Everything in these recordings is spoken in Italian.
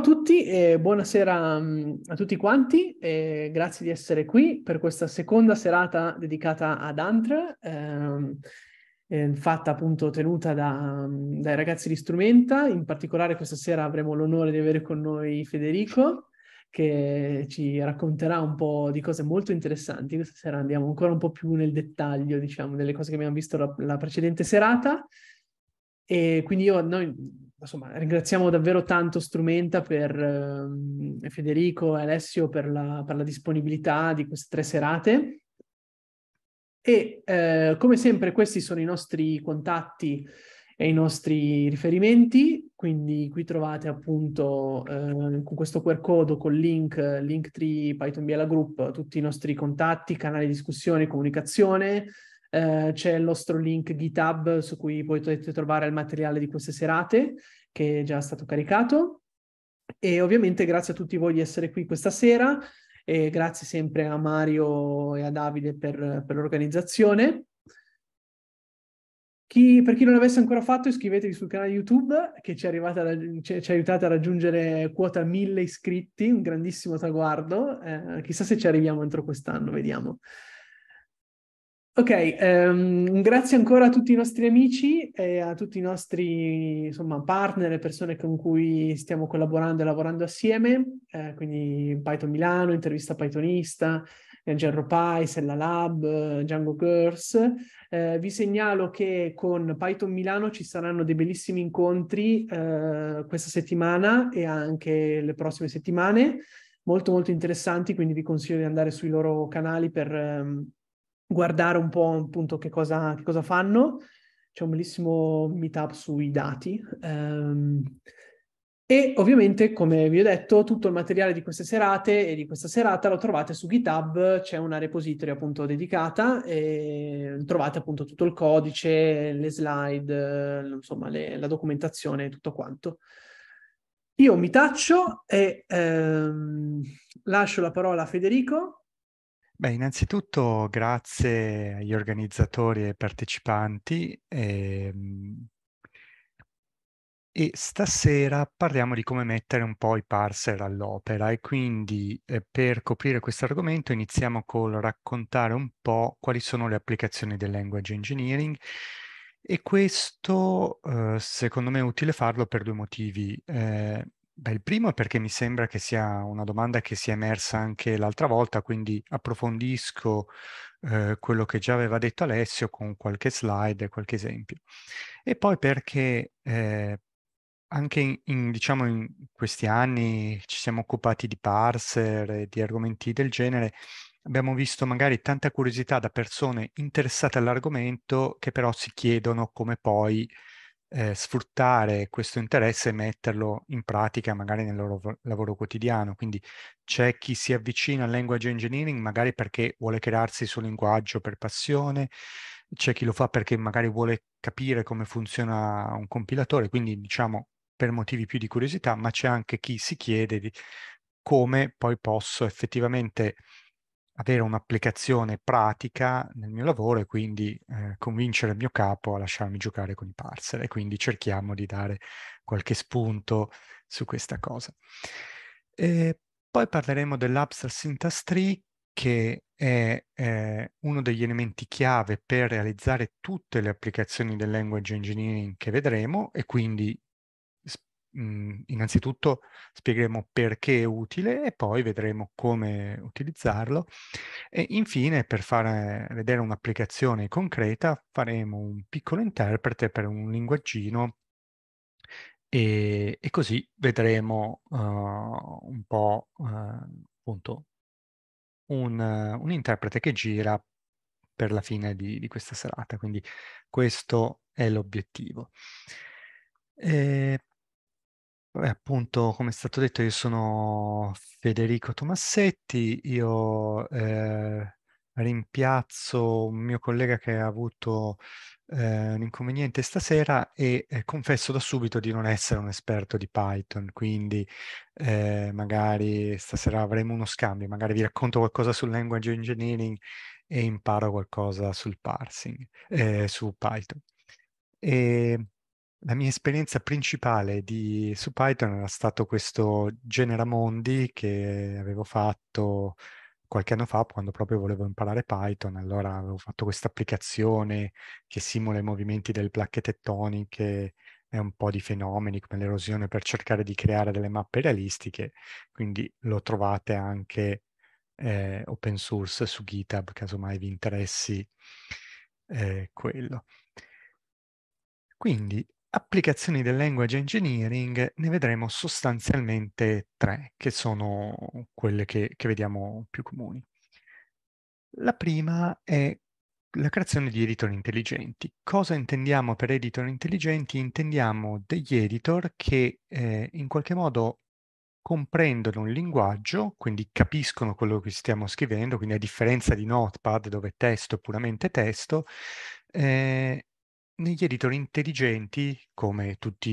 Ciao a tutti e buonasera mm, a tutti quanti, grazie di essere qui per questa seconda serata dedicata ad Antra, eh, fatta appunto tenuta da, mm, dai ragazzi di Strumenta, in particolare questa sera avremo l'onore di avere con noi Federico che ci racconterà un po' di cose molto interessanti, questa sera andiamo ancora un po' più nel dettaglio diciamo delle cose che abbiamo visto la, la precedente serata e quindi io, noi insomma, ringraziamo davvero tanto Strumenta per eh, Federico e Alessio per la, per la, disponibilità di queste tre serate. E eh, come sempre questi sono i nostri contatti e i nostri riferimenti, quindi qui trovate appunto eh, con questo QR code con link, Linktree, Python Biela Group, tutti i nostri contatti, canali di discussione, comunicazione, eh, c'è il nostro link GitHub su cui potete trovare il materiale di queste serate che è già stato caricato. E ovviamente grazie a tutti voi di essere qui questa sera e grazie sempre a Mario e a Davide per, per l'organizzazione. Chi, per chi non l'avesse ancora fatto, iscrivetevi sul canale YouTube che ci, a, ci, ci aiutate a raggiungere quota 1000 iscritti, un grandissimo traguardo. Eh, chissà se ci arriviamo entro quest'anno, vediamo. Ok, um, grazie ancora a tutti i nostri amici e a tutti i nostri insomma, partner e persone con cui stiamo collaborando e lavorando assieme, eh, quindi Python Milano, Intervista Pythonista, eh, Gerro Pai, Sella Lab, eh, Django Girls. Eh, vi segnalo che con Python Milano ci saranno dei bellissimi incontri eh, questa settimana e anche le prossime settimane, molto molto interessanti, quindi vi consiglio di andare sui loro canali per... Ehm, guardare un po' appunto che cosa, che cosa fanno. C'è un bellissimo meetup sui dati. Um, e ovviamente, come vi ho detto, tutto il materiale di queste serate e di questa serata lo trovate su GitHub, c'è una repository appunto dedicata e trovate appunto tutto il codice, le slide, insomma le, la documentazione e tutto quanto. Io mi taccio e ehm, lascio la parola a Federico Beh, innanzitutto grazie agli organizzatori e ai partecipanti. Ehm, e stasera parliamo di come mettere un po' i parser all'opera e quindi eh, per coprire questo argomento iniziamo col raccontare un po' quali sono le applicazioni del language engineering e questo eh, secondo me è utile farlo per due motivi. Eh, Beh, il primo è perché mi sembra che sia una domanda che sia emersa anche l'altra volta, quindi approfondisco eh, quello che già aveva detto Alessio con qualche slide e qualche esempio. E poi perché eh, anche in, in, diciamo in questi anni ci siamo occupati di parser e di argomenti del genere, abbiamo visto magari tanta curiosità da persone interessate all'argomento che però si chiedono come poi eh, sfruttare questo interesse e metterlo in pratica magari nel loro lavoro quotidiano. Quindi c'è chi si avvicina al language engineering magari perché vuole crearsi il suo linguaggio per passione, c'è chi lo fa perché magari vuole capire come funziona un compilatore, quindi diciamo per motivi più di curiosità, ma c'è anche chi si chiede di come poi posso effettivamente avere un'applicazione pratica nel mio lavoro e quindi eh, convincere il mio capo a lasciarmi giocare con i parser e quindi cerchiamo di dare qualche spunto su questa cosa. E eh, poi parleremo dell'abstract syntax tree che è eh, uno degli elementi chiave per realizzare tutte le applicazioni del language engineering che vedremo e quindi Mhmm, innanzitutto spiegheremo perché è utile e poi vedremo come utilizzarlo e infine per far vedere un'applicazione concreta faremo un piccolo interprete per un linguaggino e, e così vedremo uh, un po' uh, appunto un, un, interprete che gira per la fine di, di questa serata, quindi questo è l'obiettivo. e ehm, Beh, appunto, come è stato detto, io sono Federico Tomassetti, io eh, rimpiazzo un mio collega che ha avuto eh, un inconveniente stasera e eh, confesso da subito di non essere un esperto di Python, quindi eh, magari stasera avremo uno scambio, magari vi racconto qualcosa sul language engineering e imparo qualcosa sul parsing, eh, su Python. E la mia esperienza principale di, su Python era stato questo generamondi che avevo fatto qualche anno fa quando proprio volevo imparare Python, allora avevo fatto questa applicazione che simula i movimenti delle placche tettoniche e un po' di fenomeni come l'erosione per cercare di creare delle mappe realistiche, quindi lo trovate anche eh, open source su GitHub, casomai vi interessi eh, quello. Quindi applicazioni del language engineering ne vedremo sostanzialmente tre, che sono quelle che, che vediamo più comuni. La prima è la creazione di editor intelligenti. Cosa intendiamo per editor intelligenti? Intendiamo degli editor che eh, in qualche modo comprendono il linguaggio, quindi capiscono quello che stiamo scrivendo, quindi a differenza di Notepad dove testo è puramente testo, eh, negli editor intelligenti, come tutti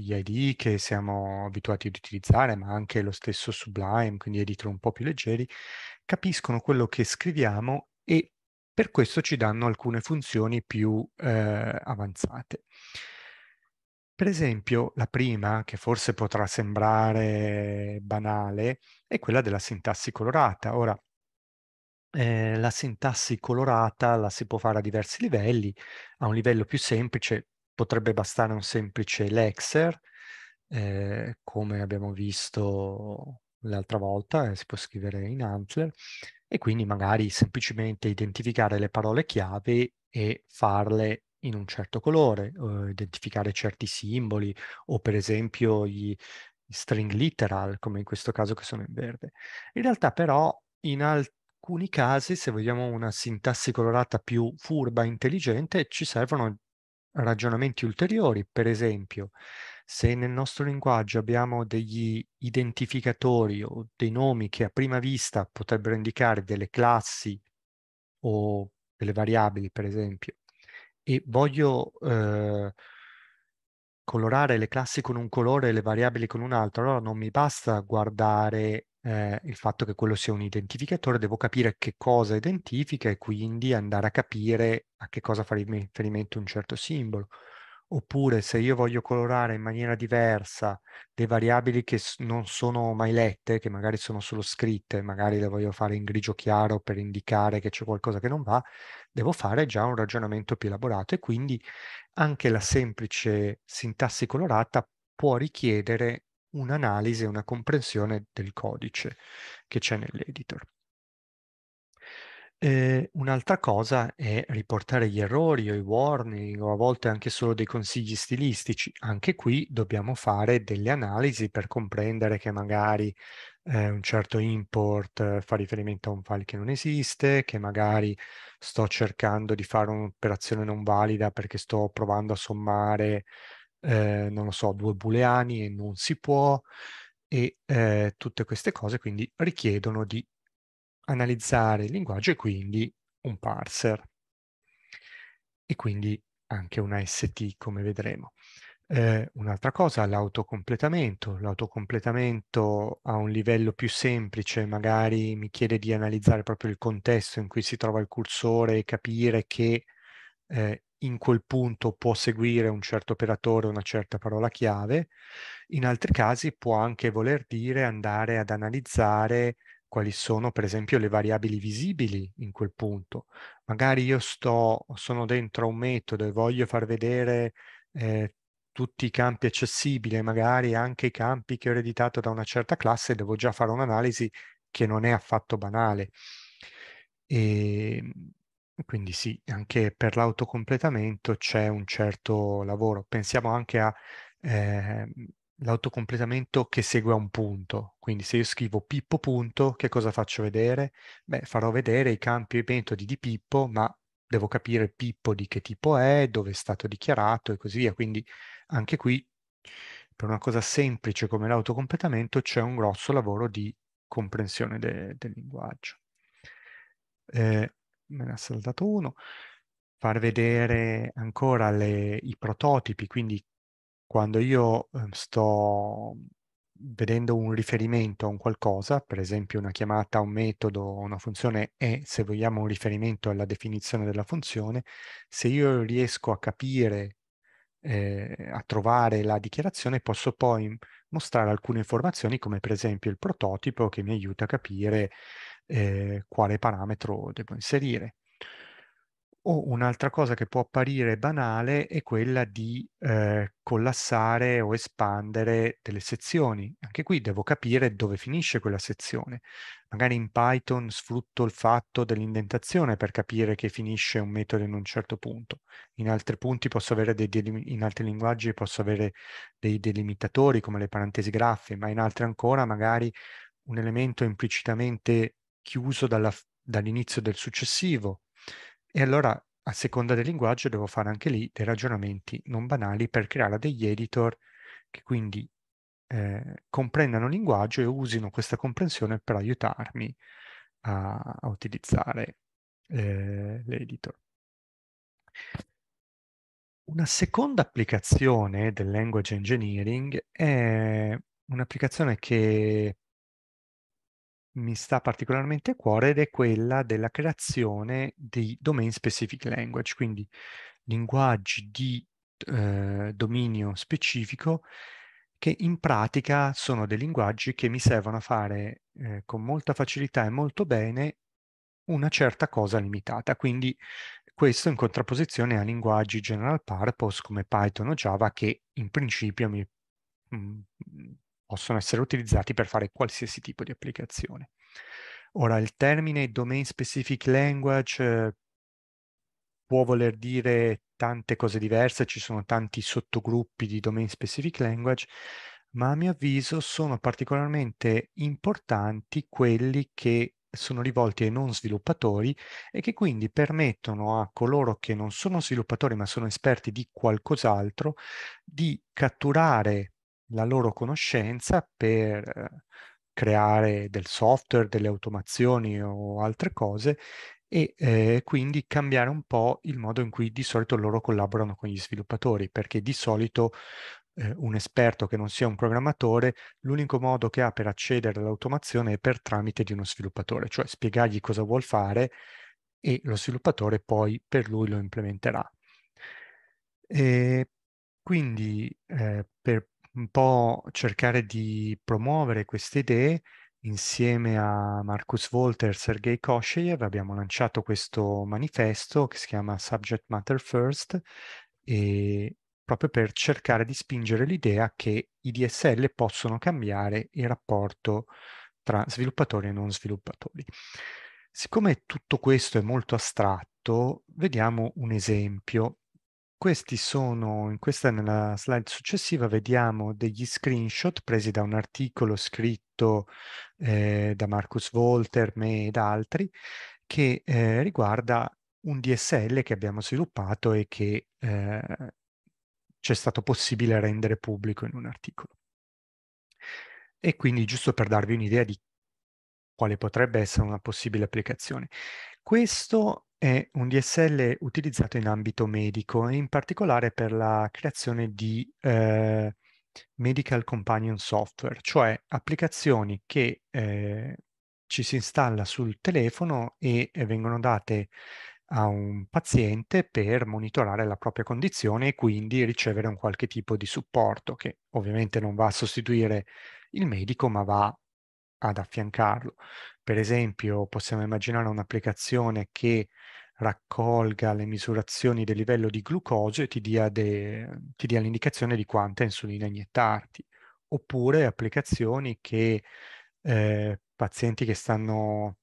gli ID che siamo abituati ad utilizzare, ma anche lo stesso Sublime, quindi editor un po' più leggeri, capiscono quello che scriviamo e per questo ci danno alcune funzioni più eh, avanzate. Per esempio, la prima, che forse potrà sembrare banale, è quella della sintassi colorata. Ora, eh, la sintassi colorata la si può fare a diversi livelli. A un livello più semplice potrebbe bastare un semplice lexer, eh, come abbiamo visto l'altra volta, eh, si può scrivere in Antler, e quindi magari semplicemente identificare le parole chiave e farle in un certo colore, eh, identificare certi simboli o per esempio gli string literal, come in questo caso che sono in verde. In realtà però in altri alcuni casi, se vogliamo una sintassi colorata più furba, e intelligente, ci servono ragionamenti ulteriori. Per esempio, se nel nostro linguaggio abbiamo degli identificatori o dei nomi che a prima vista potrebbero indicare delle classi o delle variabili, per esempio, e voglio eh, colorare le classi con un colore e le variabili con un altro, allora non mi basta guardare eh, il fatto che quello sia un identificatore, devo capire che cosa identifica e quindi andare a capire a che cosa fa riferimento un certo simbolo. Oppure se io voglio colorare in maniera diversa le variabili che non sono mai lette, che magari sono solo scritte, magari le voglio fare in grigio chiaro per indicare che c'è qualcosa che non va, devo fare già un ragionamento più elaborato e quindi anche la semplice sintassi colorata può richiedere un'analisi e una comprensione del codice che c'è nell'editor. Ehm, un'altra cosa è riportare gli errori o i warning o a volte anche solo dei consigli stilistici. Anche qui dobbiamo fare delle analisi per comprendere che magari eh, un certo import eh, fa riferimento a un file che non esiste, che magari sto cercando di fare un'operazione non valida perché sto provando a sommare eh, non lo so, due booleani e non si può, e eh, tutte queste cose quindi richiedono di analizzare il linguaggio e quindi un parser e quindi anche una ST come vedremo. Eh, un'altra cosa, l'autocompletamento. L'autocompletamento a un livello più semplice magari mi chiede di analizzare proprio il contesto in cui si trova il cursore e capire che eh, in quel punto può seguire un certo operatore, una certa parola chiave, in altri casi può anche voler dire andare ad analizzare quali sono per esempio le variabili visibili in quel punto. Magari io sto, sono dentro un metodo e voglio far vedere eh, tutti i campi accessibili, magari anche i campi che ho ereditato da una certa classe, devo già fare un'analisi che non è affatto banale. E ehm, quindi sì, anche per l'autocompletamento c'è un certo lavoro. Pensiamo anche all'autocompletamento ehm, eh, che segue a un punto. Quindi se io scrivo Pippo punto, che cosa faccio vedere? Beh, farò vedere i campi e i metodi di Pippo, ma devo capire Pippo di che tipo è, dove è stato dichiarato e così via. Quindi anche qui, per una cosa semplice come l'autocompletamento, c'è un grosso lavoro di comprensione de- del linguaggio. Eh, me ne ha saltato uno, far vedere ancora le, i prototipi, quindi quando io ehm, sto vedendo un riferimento a un qualcosa, per esempio una chiamata, un metodo, una funzione e se vogliamo, un riferimento alla definizione della funzione, se io riesco a capire, eh, a trovare la dichiarazione, posso poi mostrare alcune informazioni, come per esempio il prototipo che mi aiuta a capire eh, quale parametro devo inserire. O un'altra cosa che può apparire banale è quella di eh, collassare o espandere delle sezioni. Anche qui devo capire dove finisce quella sezione. Magari in Python sfrutto il fatto dell'indentazione per capire che finisce un metodo in un certo punto. In altri punti posso avere dei in altri linguaggi posso avere dei delimitatori come le parentesi graffe, ma in altri ancora magari un elemento implicitamente chiuso dalla, dall'inizio del successivo. E allora, a seconda del linguaggio, devo fare anche lì dei ragionamenti non banali per creare degli editor che quindi eh, comprendano il linguaggio e usino questa comprensione per aiutarmi a, a utilizzare eh, l'editor. Una seconda applicazione del language engineering è un'applicazione che mi sta particolarmente a cuore ed è quella della creazione di domain specific language, quindi linguaggi di eh, dominio specifico che in pratica sono dei linguaggi che mi servono a fare eh, con molta facilità e molto bene una certa cosa limitata. Quindi questo in contrapposizione a linguaggi general purpose come Python o Java che in principio mi, mm, possono essere utilizzati per fare qualsiasi tipo di applicazione. Ora, il termine domain specific language eh, può voler dire tante cose diverse, ci sono tanti sottogruppi di domain specific language, ma a mio avviso sono particolarmente importanti quelli che sono rivolti ai non sviluppatori e che quindi permettono a coloro che non sono sviluppatori ma sono esperti di qualcos'altro di catturare la loro conoscenza per eh, creare del software, delle automazioni o altre cose e eh, quindi cambiare un po' il modo in cui di solito loro collaborano con gli sviluppatori, perché di solito eh, un esperto che non sia un programmatore, l'unico modo che ha per accedere all'automazione è per tramite di uno sviluppatore, cioè spiegargli cosa vuol fare e lo sviluppatore poi per lui lo implementerà. E quindi eh, per un po' cercare di promuovere queste idee insieme a Marcus Volter e Sergei Kosheyev abbiamo lanciato questo manifesto che si chiama Subject Matter First e proprio per cercare di spingere l'idea che i DSL possono cambiare il rapporto tra sviluppatori e non sviluppatori. Siccome tutto questo è molto astratto, vediamo un esempio questi sono, in questa nella slide successiva vediamo degli screenshot presi da un articolo scritto eh, da Marcus Volter, me ed altri, che eh, riguarda un DSL che abbiamo sviluppato e che eh, c'è stato possibile rendere pubblico in un articolo. E quindi giusto per darvi un'idea di quale potrebbe essere una possibile applicazione. Questo è un DSL utilizzato in ambito medico e in particolare per la creazione di eh, Medical Companion Software, cioè applicazioni che eh, ci si installa sul telefono e eh, vengono date a un paziente per monitorare la propria condizione e quindi ricevere un qualche tipo di supporto che ovviamente non va a sostituire il medico ma va ad affiancarlo. Per esempio, possiamo immaginare un'applicazione che raccolga le misurazioni del livello di glucosio e ti dia, de, ti dia l'indicazione di quanta insulina iniettarti. Oppure applicazioni che eh, pazienti che stanno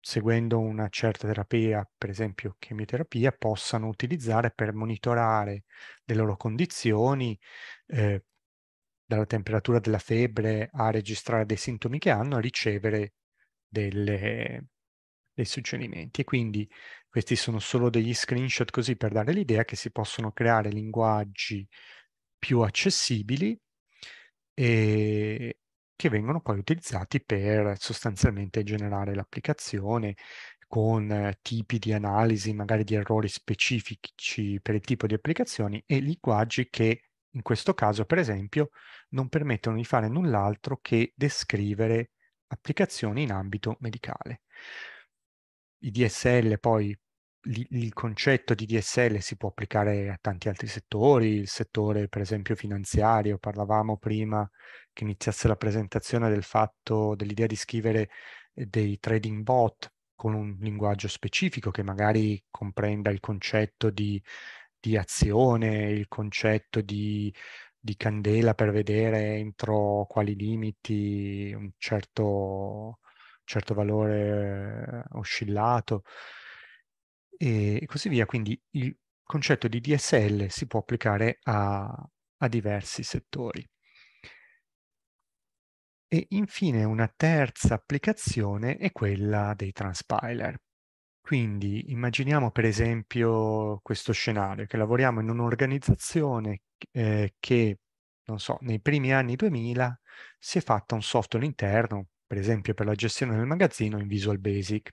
seguendo una certa terapia, per esempio chemioterapia, possano utilizzare per monitorare le loro condizioni, eh, dalla temperatura della febbre a registrare dei sintomi che hanno, a ricevere delle, dei suggerimenti. E quindi questi sono solo degli screenshot così per dare l'idea che si possono creare linguaggi più accessibili e che vengono poi utilizzati per sostanzialmente generare l'applicazione con eh, tipi di analisi, magari di errori specifici per il tipo di applicazioni e linguaggi che in questo caso, per esempio, non permettono di fare null'altro che descrivere applicazioni in ambito medicale. I DSL poi il concetto di DSL si può applicare a tanti altri settori, il settore per esempio finanziario, parlavamo prima che iniziasse la presentazione del fatto dell'idea di scrivere eh, dei trading bot con un linguaggio specifico che magari comprenda il concetto di di azione, il concetto di, di, candela per vedere entro quali limiti un certo, certo valore oscillato e così via. Quindi il concetto di DSL si può applicare a, a diversi settori. E infine una terza applicazione è quella dei transpiler. Quindi immaginiamo per esempio questo scenario, che lavoriamo in un'organizzazione eh, che, non so, nei primi anni 2000 si è fatta un software interno, per esempio per la gestione del magazzino in Visual Basic.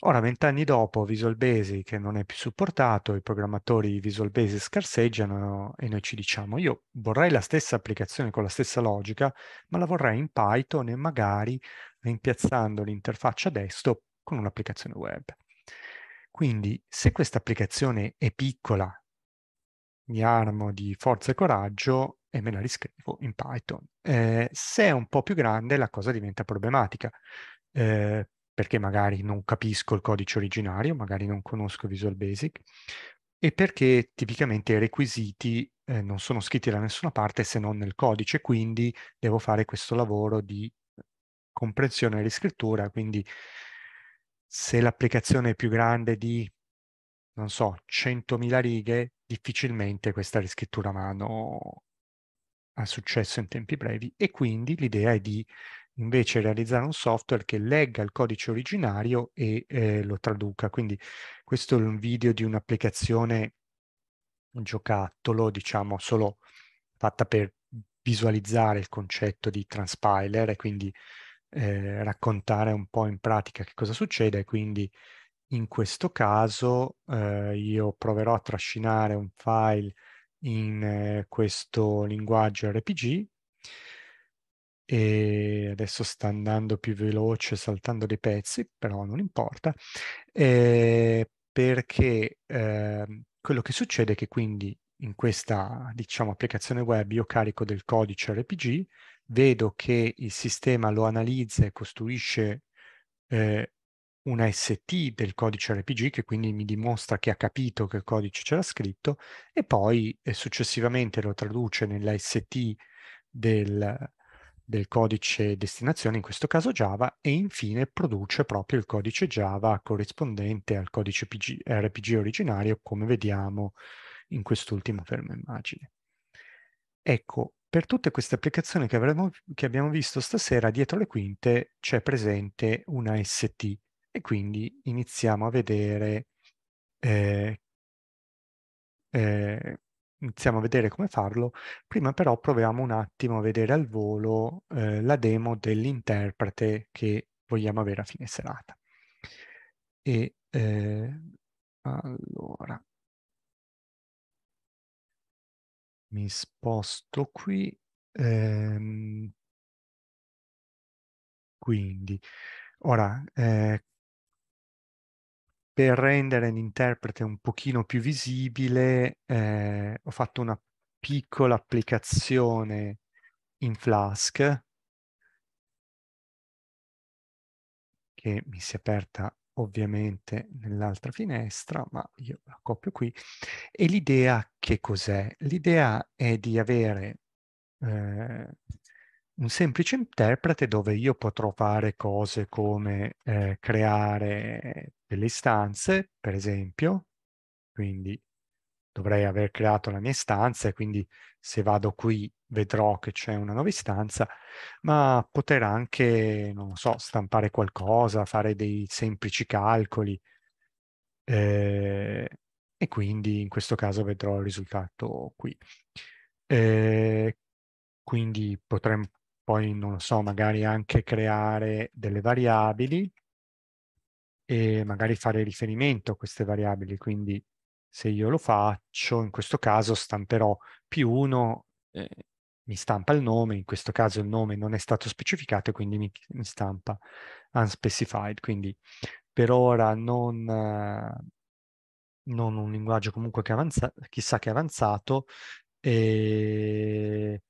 Ora, vent'anni dopo, Visual Basic non è più supportato, i programmatori di Visual Basic scarseggiano e noi ci diciamo io vorrei la stessa applicazione con la stessa logica, ma la vorrei in Python e magari rimpiazzando l'interfaccia desktop con un'applicazione web. Quindi se questa applicazione è piccola, mi armo di forza e coraggio e me la riscrivo in Python. Eh, se è un po' più grande la cosa diventa problematica, eh, perché magari non capisco il codice originario, magari non conosco Visual Basic e perché tipicamente i requisiti eh, non sono scritti da nessuna parte se non nel codice, quindi devo fare questo lavoro di comprensione e riscrittura, quindi se l'applicazione è più grande di, non so, 100.000 righe, difficilmente questa riscrittura a mano ha successo in tempi brevi e quindi l'idea è di invece realizzare un software che legga il codice originario e eh, lo traduca. Quindi questo è un video di un'applicazione un giocattolo, diciamo, solo fatta per visualizzare il concetto di transpiler e quindi eh, raccontare un po' in pratica che cosa succede, quindi in questo caso eh, io proverò a trascinare un file in eh, questo linguaggio RPG e adesso sta andando più veloce saltando dei pezzi, però non importa, eh, perché ehm, quello che succede è che quindi in questa diciamo, applicazione web io carico del codice RPG vedo che il sistema lo analizza e costruisce eh, una ST del codice RPG che quindi mi dimostra che ha capito che il codice c'era scritto e poi eh, successivamente lo traduce nella ST del, del codice destinazione, in questo caso Java, e infine produce proprio il codice Java corrispondente al codice PG, RPG originario come vediamo in quest'ultima ferma immagine. Ecco, per tutte queste applicazioni che, avremo, che abbiamo visto stasera, dietro le quinte c'è presente una ST e quindi iniziamo a vedere eh, eh, iniziamo a vedere come farlo. Prima però proviamo un attimo a vedere al volo eh, la demo dell'interprete che vogliamo avere a fine serata. E eh, allora, mi sposto qui. Ehm, quindi, ora, eh, per rendere l'interprete un pochino più visibile, eh, ho fatto una piccola applicazione in Flask che mi si è aperta ovviamente nell'altra finestra, ma io la copio qui. E l'idea che cos'è? L'idea è di avere eh, un semplice interprete dove io potrò fare cose come eh, creare delle istanze, per esempio, quindi dovrei aver creato la mia istanza e quindi se vado qui vedrò che c'è una nuova istanza, ma poter anche, non so, stampare qualcosa, fare dei semplici calcoli eh, e quindi in questo caso vedrò il risultato qui. Eh, quindi potremmo poi, non lo so, magari anche creare delle variabili e magari fare riferimento a queste variabili, quindi se io lo faccio, in questo caso stamperò P1, eh, mi stampa il nome, in questo caso il nome non è stato specificato, quindi mi, mi stampa unspecified, quindi per ora non, eh, non un linguaggio comunque che avanza, chissà che avanzato, e, eh,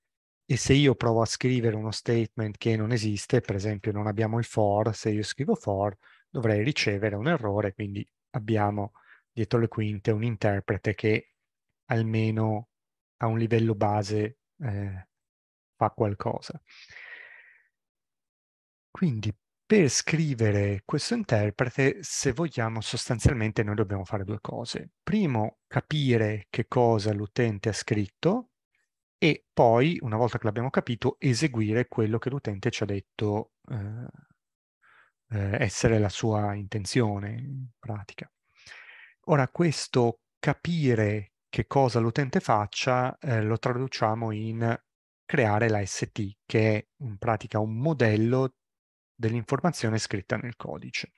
e se io provo a scrivere uno statement che non esiste, per esempio non abbiamo il for, se io scrivo for dovrei ricevere un errore, quindi abbiamo dietro le quinte un interprete che almeno a un livello base eh, fa qualcosa. Quindi per scrivere questo interprete, se vogliamo, sostanzialmente noi dobbiamo fare due cose. Primo, capire che cosa l'utente ha scritto e poi, una volta che l'abbiamo capito, eseguire quello che l'utente ci ha detto eh, eh essere la sua intenzione in pratica. Ora, questo capire che cosa l'utente faccia eh, lo traduciamo in creare la ST, che è in pratica un modello dell'informazione scritta nel codice.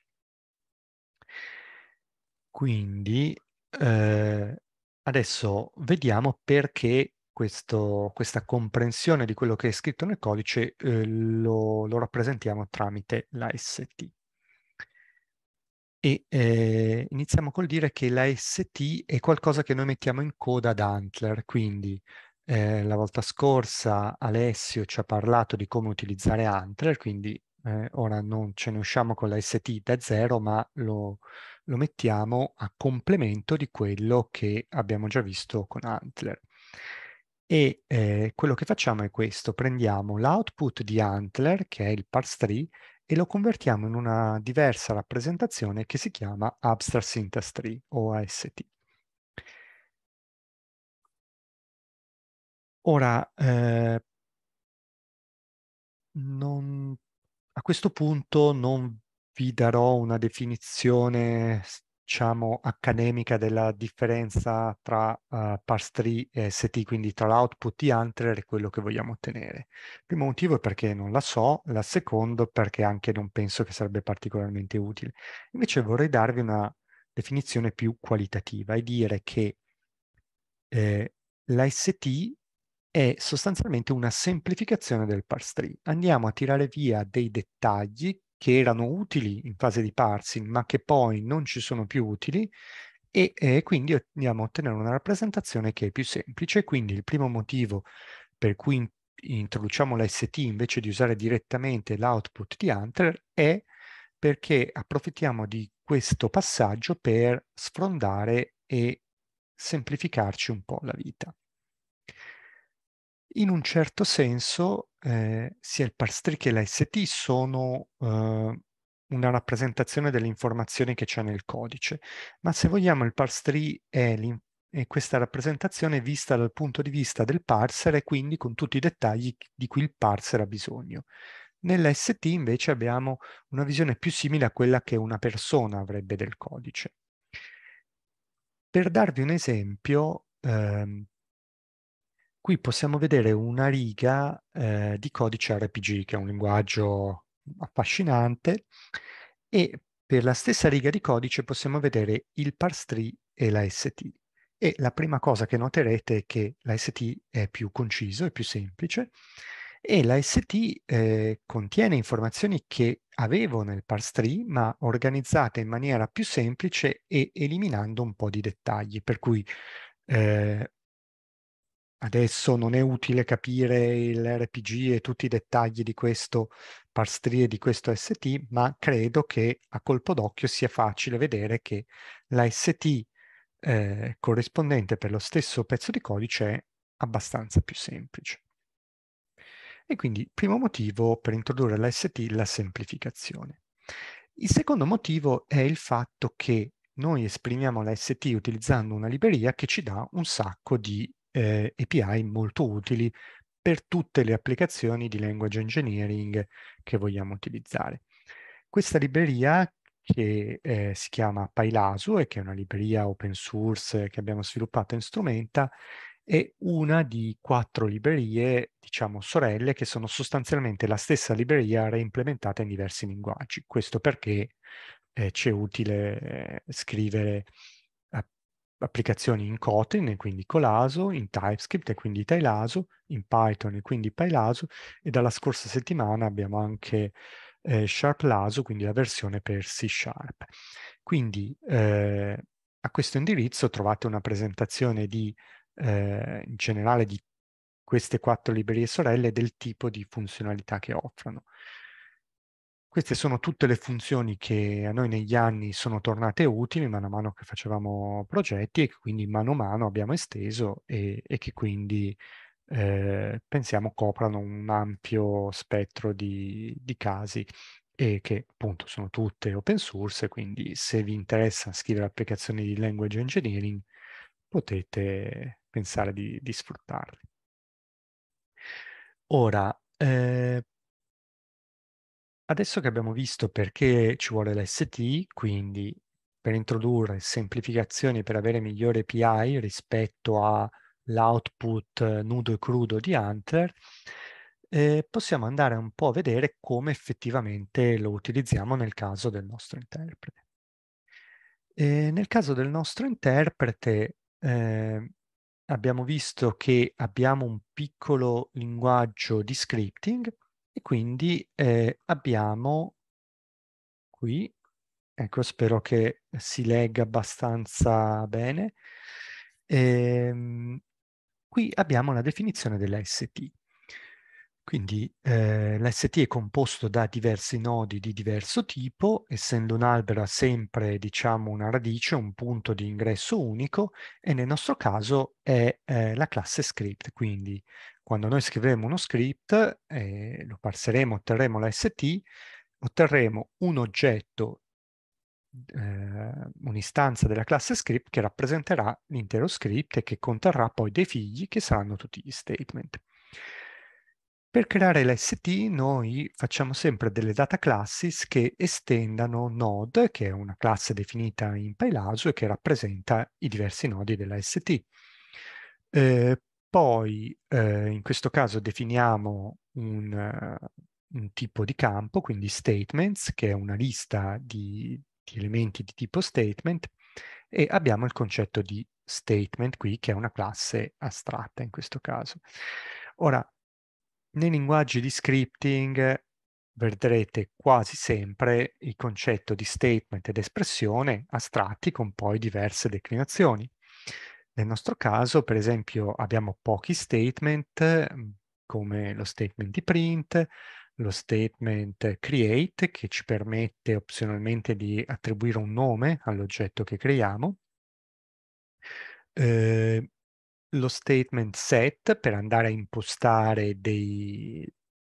Quindi eh, adesso vediamo perché questo, questa comprensione di quello che è scritto nel codice eh, lo, lo rappresentiamo tramite la ST. E eh, iniziamo col dire che la ST è qualcosa che noi mettiamo in coda ad Antler, quindi eh, la volta scorsa Alessio ci ha parlato di come utilizzare Antler, quindi eh, ora non ce ne usciamo con la ST da zero, ma lo, lo mettiamo a complemento di quello che abbiamo già visto con Antler. E eh, quello che facciamo è questo, prendiamo l'output di Antler, che è il parse 3, e lo convertiamo in una diversa rappresentazione che si chiama Abstract Syntax Tree o AST. Ora, eh, non, a questo punto non vi darò una definizione diciamo, accademica della differenza tra uh, eh, parse3 e ST, quindi tra l'output di Antler e quello che vogliamo ottenere. Il primo motivo è perché non la so, la secondo perché anche non penso che sarebbe particolarmente utile. Invece vorrei darvi una definizione più qualitativa e dire che eh, la ST è sostanzialmente una semplificazione del parse3. Andiamo a tirare via dei dettagli che erano utili in fase di parsing ma che poi non ci sono più utili e eh, quindi andiamo a ottenere una rappresentazione che è più semplice. Quindi il primo motivo per cui introduciamo la ST invece di usare direttamente l'output di Hunter è perché approfittiamo di questo passaggio per sfrondare e semplificarci un po' la vita in un certo senso eh, sia il parse tree che l'ST sono eh, una rappresentazione delle informazioni che c'è nel codice, ma se vogliamo il parse è, è questa rappresentazione vista dal punto di vista del parser e quindi con tutti i dettagli di cui il parser ha bisogno. Nell'ST invece abbiamo una visione più simile a quella che una persona avrebbe del codice. Per darvi un esempio, ehm, Qui possiamo vedere una riga eh, di codice RPG, che è un linguaggio affascinante, e per la stessa riga di codice possiamo vedere il parse e la ST. E la prima cosa che noterete è che la ST è più conciso, è più semplice, e la ST eh, contiene informazioni che avevo nel parse ma organizzate in maniera più semplice e eliminando un po' di dettagli, per cui eh, Adesso non è utile capire l'RPG e tutti i dettagli di questo parse tree e di questo ST, ma credo che a colpo d'occhio sia facile vedere che la ST eh, corrispondente per lo stesso pezzo di codice è abbastanza più semplice. E quindi primo motivo per introdurre la ST la semplificazione. Il secondo motivo è il fatto che noi esprimiamo la ST utilizzando una libreria che ci dà un sacco di eh, API molto utili per tutte le applicazioni di language engineering che vogliamo utilizzare. Questa libreria che eh, si chiama PyLasu e che è una libreria open source che abbiamo sviluppato in Strumenta è una di quattro librerie, diciamo sorelle, che sono sostanzialmente la stessa libreria reimplementata in diversi linguaggi. Questo perché eh, c'è utile eh, scrivere applicazioni in Kotlin e quindi Colaso, in TypeScript e quindi Tylaso, in Python e quindi Pylaso e dalla scorsa settimana abbiamo anche eh, Laso, quindi la versione per C Sharp. Quindi eh, a questo indirizzo trovate una presentazione di, eh, in generale di queste quattro librerie sorelle e del tipo di funzionalità che offrono. Queste sono tutte le funzioni che a noi negli anni sono tornate utili man mano che facevamo progetti e che quindi mano a mano abbiamo esteso e, e che quindi eh, pensiamo coprano un ampio spettro di, di casi e che appunto sono tutte open source, quindi se vi interessa scrivere applicazioni di language engineering potete pensare di, di sfruttarli. Ora, eh, Adesso che abbiamo visto perché ci vuole l'ST, quindi per introdurre semplificazioni per avere migliore API rispetto all'output eh, nudo e crudo di Hunter, eh, possiamo andare un po' a vedere come effettivamente lo utilizziamo nel caso del nostro interprete. E eh, nel caso del nostro interprete eh, abbiamo visto che abbiamo un piccolo linguaggio di scripting e quindi eh, abbiamo qui, ecco spero che si legga abbastanza bene, ehm, qui abbiamo la definizione dell'ST. Quindi eh, l'ST è composto da diversi nodi di diverso tipo, essendo un albero ha sempre diciamo, una radice, un punto di ingresso unico e nel nostro caso è eh, la classe script, quindi quando noi scriveremo uno script, eh, lo parseremo, otterremo la ST, otterremo un oggetto, eh, un'istanza della classe script che rappresenterà l'intero script e che conterrà poi dei figli che saranno tutti gli statement. Per creare la st noi facciamo sempre delle data classes che estendano node, che è una classe definita in Pailaso e che rappresenta i diversi nodi della ST. Eh, poi eh, in questo caso definiamo un, eh, un, tipo di campo, quindi statements, che è una lista di, di elementi di tipo statement, e abbiamo il concetto di statement qui, che è una classe astratta in questo caso. Ora, nei linguaggi di scripting vedrete quasi sempre il concetto di statement ed espressione astratti con poi diverse declinazioni. Nel nostro caso, per esempio, abbiamo pochi statement, mhmm, come lo statement di print, lo statement create, che ci permette opzionalmente di attribuire un nome all'oggetto che creiamo, eh, lo statement set per andare a impostare dei,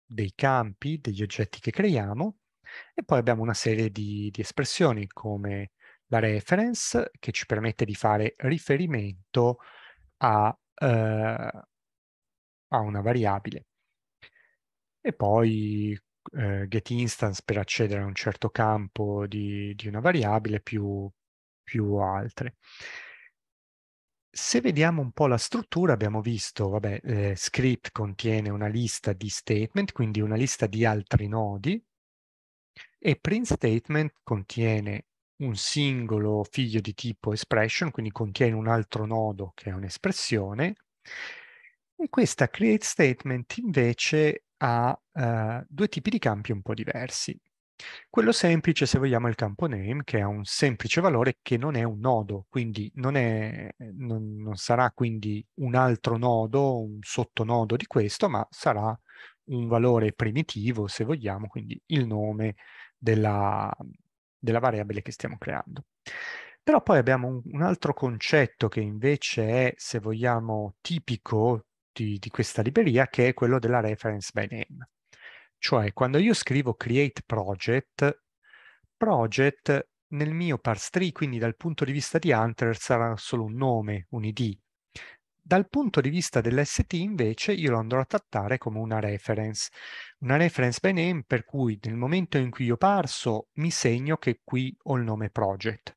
dei, campi, degli oggetti che creiamo, e poi abbiamo una serie di, di espressioni come la reference che ci permette di fare riferimento a, eh, a una variabile. E poi eh, get instance per accedere a un certo campo di, di una variabile più, più altre se vediamo un po' la struttura, abbiamo visto, vabbè, eh, script contiene una lista di statement, quindi una lista di altri nodi, e print statement contiene un singolo figlio di tipo expression, quindi contiene un altro nodo che è un'espressione, e questa create statement invece ha eh, due tipi di campi un po' diversi. Quello semplice, se vogliamo, è il campo name, che ha un semplice valore che non è un nodo, quindi non, è, non, non sarà quindi un altro nodo, un sottonodo di questo, ma sarà un valore primitivo, se vogliamo, quindi il nome della, della variabile che stiamo creando. Però poi abbiamo un, un altro concetto che invece è, se vogliamo, tipico di, di questa libreria, che è quello della reference by name. Cioè, quando io scrivo create project, project nel mio parse tree, quindi dal punto di vista di Hunter, sarà solo un nome, un ID, dal punto di vista dell'ST invece io lo andrò a trattare come una reference, una reference by name per cui nel momento in cui io parso mi segno che qui ho il nome project.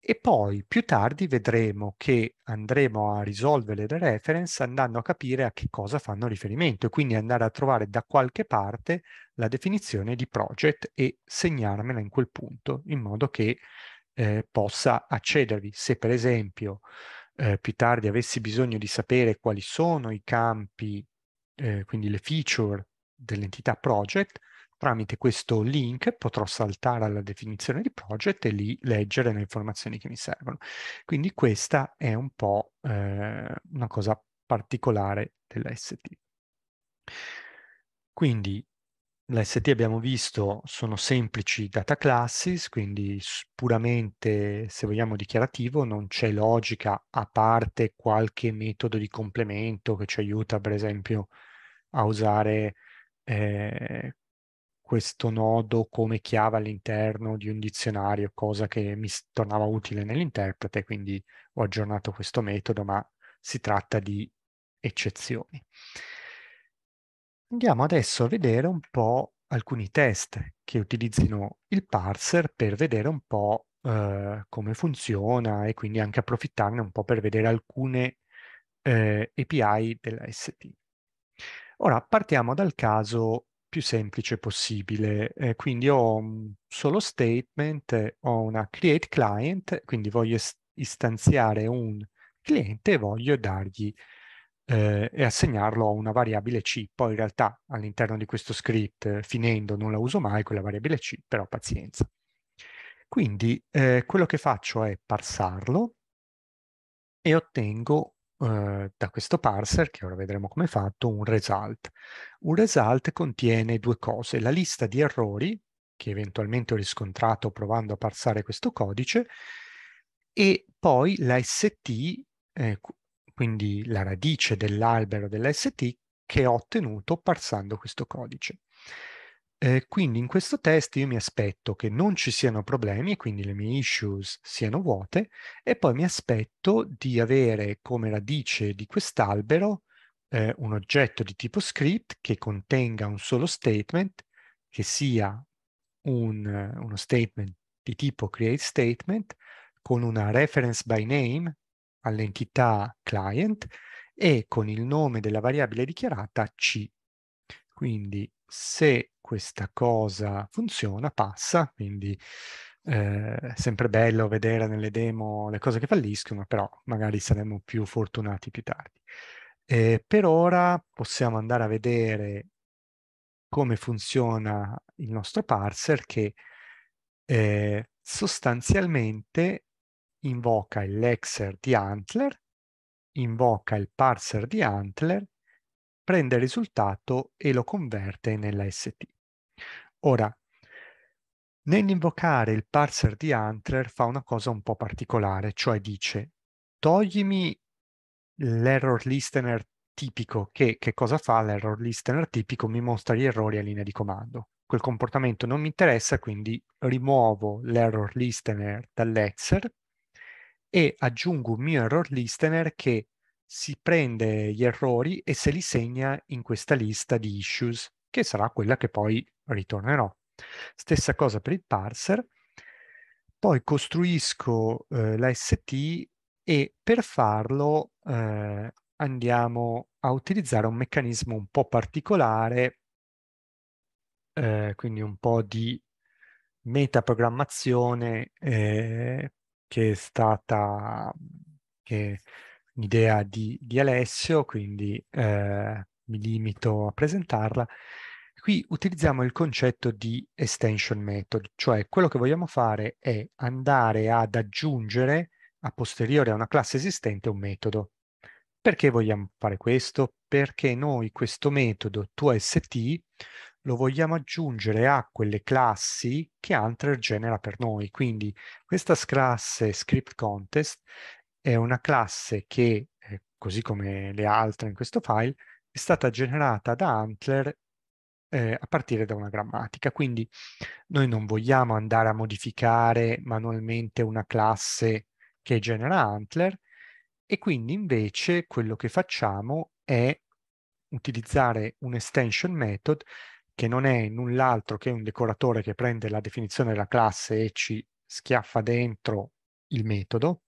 E poi più tardi vedremo che andremo a risolvere le reference andando a capire a che cosa fanno riferimento e quindi andare a trovare da qualche parte la definizione di project e segnarmela in quel punto in modo che eh, possa accedervi. Se per esempio eh, più tardi avessi bisogno di sapere quali sono i campi, eh, quindi le feature dell'entità project, tramite questo link potrò saltare alla definizione di project e lì leggere le informazioni che mi servono. Quindi questa è un po' eh, una cosa particolare dell'ST. Quindi l'ST abbiamo visto sono semplici data classes, quindi puramente, se vogliamo, dichiarativo, non c'è logica a parte qualche metodo di complemento che ci aiuta, per esempio, a usare eh, questo nodo come chiave all'interno di un dizionario, cosa che mi tornava utile nell'interprete, quindi ho aggiornato questo metodo, ma si tratta di eccezioni. Andiamo adesso a vedere un po' alcuni test che utilizzino il parser per vedere un po' eh, come funziona e quindi anche approfittarne un po' per vedere alcune eh, API della ST. Ora partiamo dal caso più semplice possibile, eh, quindi ho un solo statement, ho una create client, quindi voglio istanziare un cliente e voglio dargli eh, e assegnarlo a una variabile C. Poi in realtà all'interno di questo script, eh, finendo, non la uso mai quella variabile C, però pazienza. Quindi eh, quello che faccio è parsarlo e ottengo eh, da questo parser, che ora vedremo come è fatto, un result. Un result contiene due cose, la lista di errori che eventualmente ho riscontrato provando a parsare questo codice e poi la ST eh, quindi la radice dell'albero dell'ST che ho ottenuto parsando questo codice. Eh, quindi in questo test io mi aspetto che non ci siano problemi e quindi le mie issues siano vuote e poi mi aspetto di avere come radice di quest'albero eh, un oggetto di tipo script che contenga un solo statement che sia un, uno statement di tipo create statement con una reference by name all'entità client e con il nome della variabile dichiarata C. Quindi se questa cosa funziona, passa, quindi eh, sempre bello vedere nelle demo le cose che falliscono, però magari saremo più fortunati più tardi. Eh, per ora possiamo andare a vedere come funziona il nostro parser che eh, sostanzialmente invoca il lexer di Antler, invoca il parser di Antler, prende il risultato e lo converte nella ST. Ora, nell'invocare il parser di Antler fa una cosa un po' particolare, cioè dice toglimi l'error listener tipico, che, che cosa fa l'error listener tipico? Mi mostra gli errori a linea di comando. Quel comportamento non mi interessa, quindi rimuovo l'error listener dall'exer e aggiungo un mio error listener che si prende gli errori e se li segna in questa lista di issues, che sarà quella che poi ritornerò. Stessa cosa per il parser. Poi costruisco eh, la ST e per farlo eh, andiamo a utilizzare un meccanismo un po' particolare, eh, quindi un po' di metaprogrammazione eh, che è stata che un'idea di, di, Alessio, quindi eh, mi limito a presentarla. Qui utilizziamo il concetto di extension method, cioè quello che vogliamo fare è andare ad aggiungere a posteriori a una classe esistente un metodo. Perché vogliamo fare questo? Perché noi questo metodo 2ST lo vogliamo aggiungere a quelle classi che Antler genera per noi. Quindi questa classe script contest è una classe che, eh, così come le altre in questo file, è stata generata da Antler eh, a partire da una grammatica. Quindi noi non vogliamo andare a modificare manualmente una classe che genera Antler e quindi invece quello che facciamo è utilizzare un extension method che non è null'altro che un decoratore che prende la definizione della classe e ci schiaffa dentro il metodo,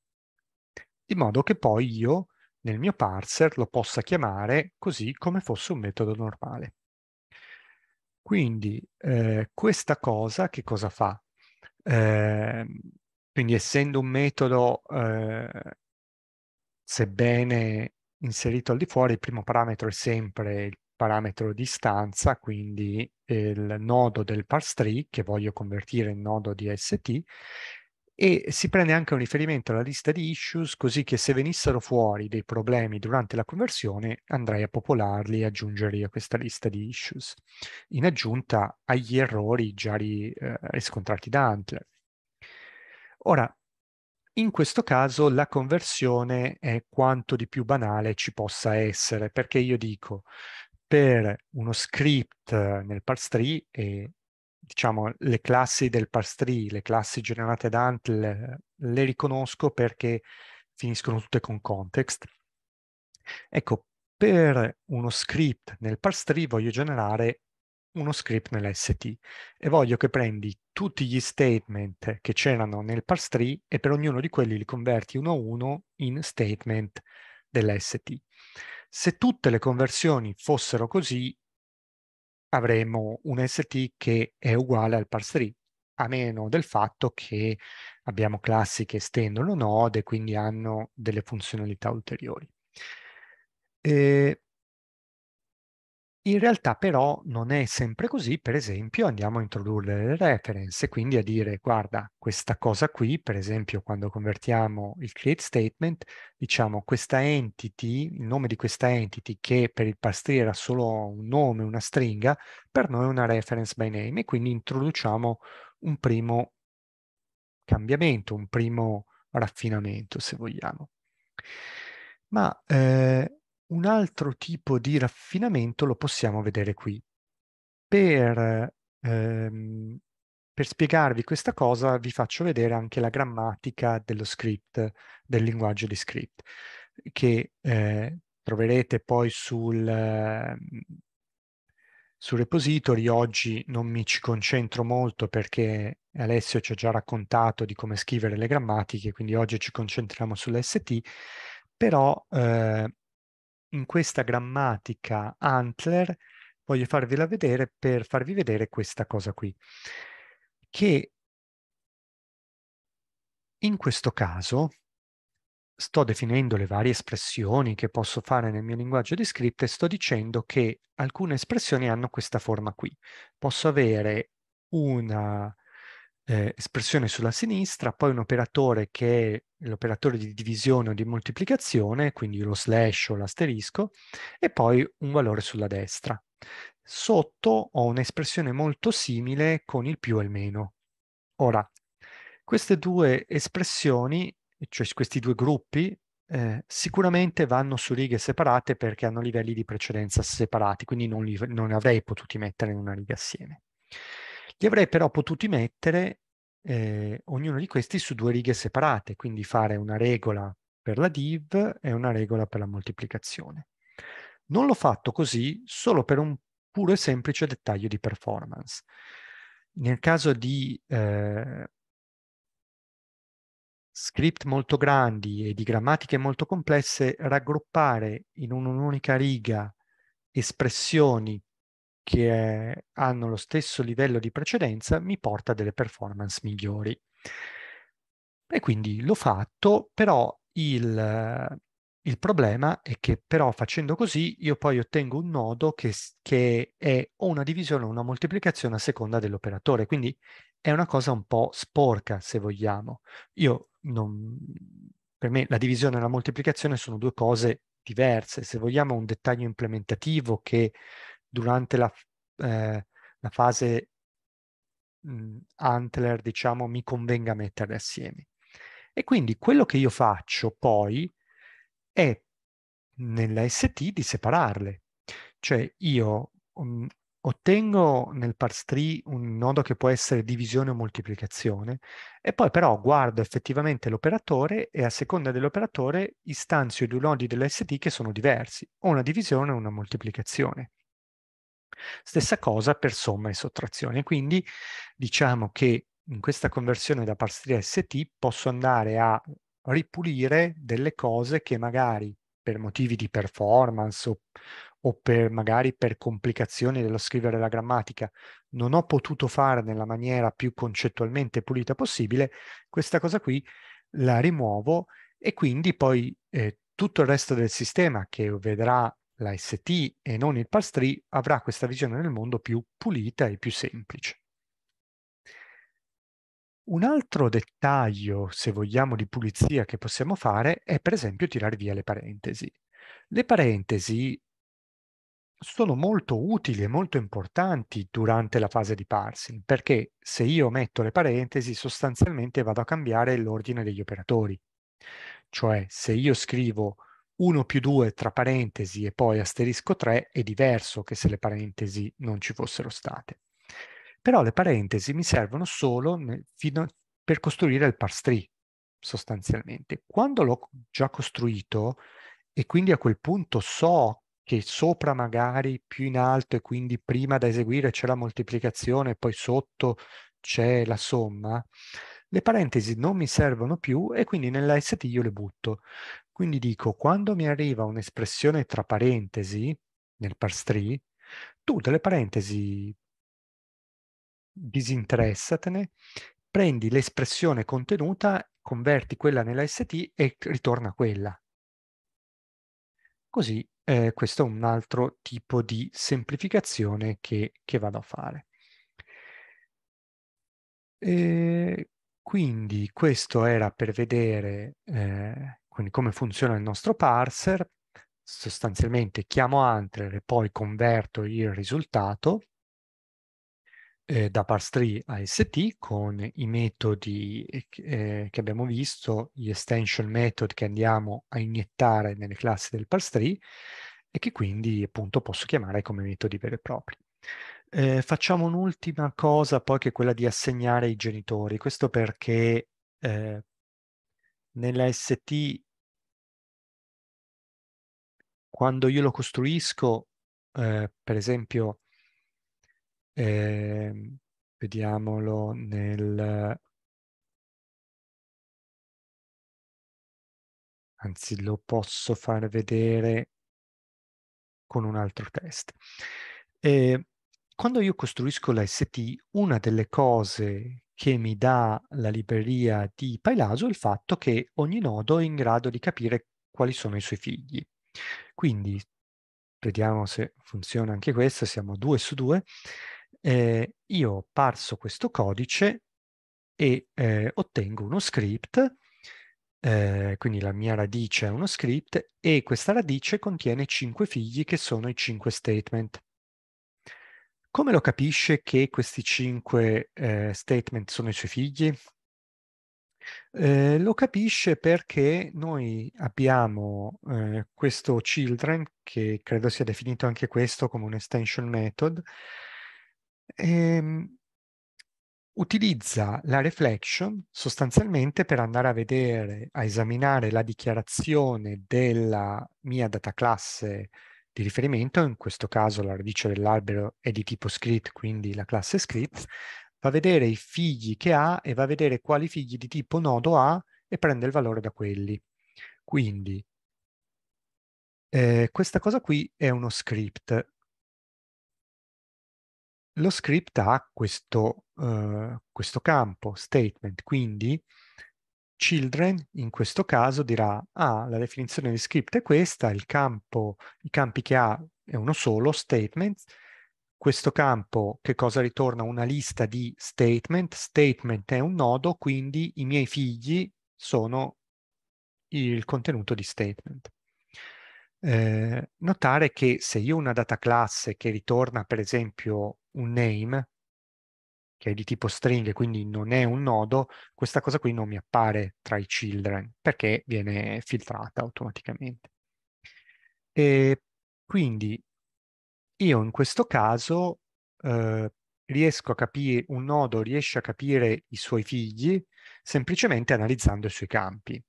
di modo che poi io nel mio parser lo possa chiamare così come fosse un metodo normale. Quindi eh, questa cosa che cosa fa? Eh, quindi essendo un metodo, eh, sebbene inserito al di fuori, il primo parametro è sempre il parametro distanza, quindi il nodo del parse tree che voglio convertire in nodo di ST e si prende anche un riferimento alla lista di issues così che se venissero fuori dei problemi durante la conversione andrei a popolarli e aggiungerli a questa lista di issues, in aggiunta agli errori già ri, eh, riscontrati da Antler. Ora, in questo caso la conversione è quanto di più banale ci possa essere, perché io dico per uno script eh, nel parse e diciamo le classi del parse le classi generate da Antl, le riconosco perché finiscono tutte con context. Ecco, per uno script nel parse voglio generare uno script nell'ST e voglio che prendi tutti gli statement che c'erano nel parse e per ognuno di quelli li converti uno a uno in statement dell'ST. Se tutte le conversioni fossero così, avremmo un ST che è uguale al parse tree, a meno del fatto che abbiamo classi che estendono node, e quindi hanno delle funzionalità ulteriori. E ehm, in realtà però non è sempre così, per esempio andiamo a introdurre le reference, e quindi a dire guarda questa cosa qui, per esempio quando convertiamo il create statement, diciamo questa entity, il nome di questa entity che per il pastier era solo un nome, una stringa, per noi è una reference by name e quindi introduciamo un primo cambiamento, un primo raffinamento se vogliamo. Ma eh, un altro tipo di raffinamento lo possiamo vedere qui. Per, ehm, per spiegarvi questa cosa vi faccio vedere anche la grammatica dello script, del linguaggio di script, che eh, troverete poi sul, sul repository. Oggi non mi ci concentro molto perché Alessio ci ha già raccontato di come scrivere le grammatiche, quindi oggi ci concentriamo sull'ST, però eh, in questa grammatica Antler voglio farvela vedere per farvi vedere questa cosa qui, che in questo caso sto definendo le varie espressioni che posso fare nel mio linguaggio di script e sto dicendo che alcune espressioni hanno questa forma qui. Posso avere una eh, espressione sulla sinistra, poi un operatore che è l'operatore di divisione o di moltiplicazione, quindi lo slash o l'asterisco, e poi un valore sulla destra. Sotto ho un'espressione molto simile con il più e il meno. Ora, queste due espressioni, cioè questi due gruppi, eh, sicuramente vanno su righe separate perché hanno livelli di precedenza separati, quindi non li non avrei potuti mettere in una riga assieme. Li avrei però potuti mettere eh, ognuno di questi su due righe separate, quindi fare una regola per la div e una regola per la moltiplicazione. Non l'ho fatto così solo per un puro e semplice dettaglio di performance. Nel caso di eh, script molto grandi e di grammatiche molto complesse, raggruppare in un'unica riga espressioni che è, hanno lo stesso livello di precedenza mi porta a delle performance migliori. E quindi l'ho fatto, però il, il problema è che però facendo così io poi ottengo un nodo che, che è o una divisione o una moltiplicazione a seconda dell'operatore, quindi è una cosa un po' sporca se vogliamo. Io non, per me la divisione e la moltiplicazione sono due cose diverse, se vogliamo un dettaglio implementativo che durante la, eh, la fase mh, mm, antler, diciamo, mi convenga metterle assieme. E quindi quello che io faccio poi è nella ST di separarle. Cioè io um, ottengo nel parse tree un nodo che può essere divisione o moltiplicazione e poi però guardo effettivamente l'operatore e a seconda dell'operatore istanzio due nodi dell'ST che sono diversi, o una divisione o una moltiplicazione. Stessa cosa per somma e sottrazione. Quindi diciamo che in questa conversione da parse ST posso andare a ripulire delle cose che magari per motivi di performance o, o per magari per complicazioni dello scrivere la grammatica non ho potuto fare nella maniera più concettualmente pulita possibile, questa cosa qui la rimuovo e quindi poi eh, tutto il resto del sistema che vedrà la ST e non il parse 3 avrà questa visione del mondo più pulita e più semplice. Un altro dettaglio, se vogliamo, di pulizia che possiamo fare è per esempio tirare via le parentesi. Le parentesi sono molto utili e molto importanti durante la fase di parsing, perché se io metto le parentesi sostanzialmente vado a cambiare l'ordine degli operatori. Cioè se io scrivo 1 più 2 tra parentesi e poi asterisco 3 è diverso che se le parentesi non ci fossero state. Però le parentesi mi servono solo a, per costruire il parse tree, sostanzialmente. Quando l'ho già costruito e quindi a quel punto so che sopra magari più in alto e quindi prima da eseguire c'è la moltiplicazione e poi sotto c'è la somma, le parentesi non mi servono più e quindi nella ST io le butto. Quindi dico, quando mi arriva un'espressione tra parentesi nel parse tree, tutte le parentesi disinteressatene, prendi l'espressione contenuta, converti quella nella ST e ritorna quella. Così eh, questo è un altro tipo di semplificazione che, che vado a fare. E eh, quindi questo era per vedere eh, come funziona il nostro parser. Sostanzialmente chiamo Antler e poi converto il risultato eh, da parse3 a st con i metodi eh, eh, che abbiamo visto, gli extension method che andiamo a iniettare nelle classi del parse3 e che quindi appunto posso chiamare come metodi veri e propri. Eh, facciamo un'ultima cosa poi che è quella di assegnare i genitori. Questo perché eh, nella ST quando io lo costruisco, eh, per esempio, eh, vediamolo nel... Anzi, lo posso far vedere con un altro test. Eh, quando io costruisco la ST, una delle cose che mi dà la libreria di Pailaso è il fatto che ogni nodo è in grado di capire quali sono i suoi figli. Quindi, vediamo se funziona anche questo, siamo 2 su 2, eh, io parso questo codice e eh, ottengo uno script, eh, quindi la mia radice è uno script, e questa radice contiene 5 figli che sono i 5 statement. Come lo capisce che questi cinque eh, statement sono i suoi figli? Eh, lo capisce perché noi abbiamo eh, questo children, che credo sia definito anche questo come un extension method, ehm, utilizza la reflection sostanzialmente per andare a vedere, a esaminare la dichiarazione della mia data classe di riferimento, in questo caso la radice dell'albero è di tipo script, quindi la classe script, va a vedere i figli che ha e va a vedere quali figli di tipo nodo ha e prende il valore da quelli. Quindi eh, questa cosa qui è uno script. Lo script ha questo, eh, questo campo, statement, quindi children in questo caso dirà ah la definizione di script è questa, il campo, i campi che ha è uno solo, statements, questo campo che cosa ritorna? Una lista di statement, statement è un nodo, quindi i miei figli sono il contenuto di statement. Eh, notare che se io ho una data classe che ritorna per esempio un name, che è di tipo string, e quindi non è un nodo, questa cosa qui non mi appare tra i children perché viene filtrata automaticamente. E quindi io in questo caso eh, riesco a capire, un nodo riesce a capire i suoi figli semplicemente analizzando i suoi campi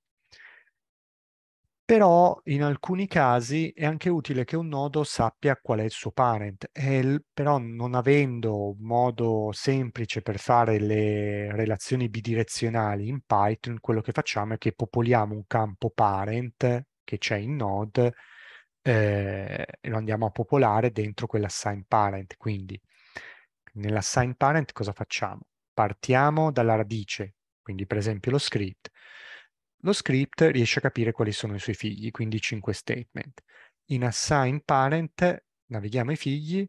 però in alcuni casi è anche utile che un nodo sappia qual è il suo parent, e però non avendo un modo semplice per fare le relazioni bidirezionali in Python, quello che facciamo è che popoliamo un campo parent che c'è in node eh, e lo andiamo a popolare dentro quell'assign parent. Quindi nell'assign parent cosa facciamo? Partiamo dalla radice, quindi per esempio lo script lo script riesce a capire quali sono i suoi figli, quindi 5 statement. In assign parent navighiamo i figli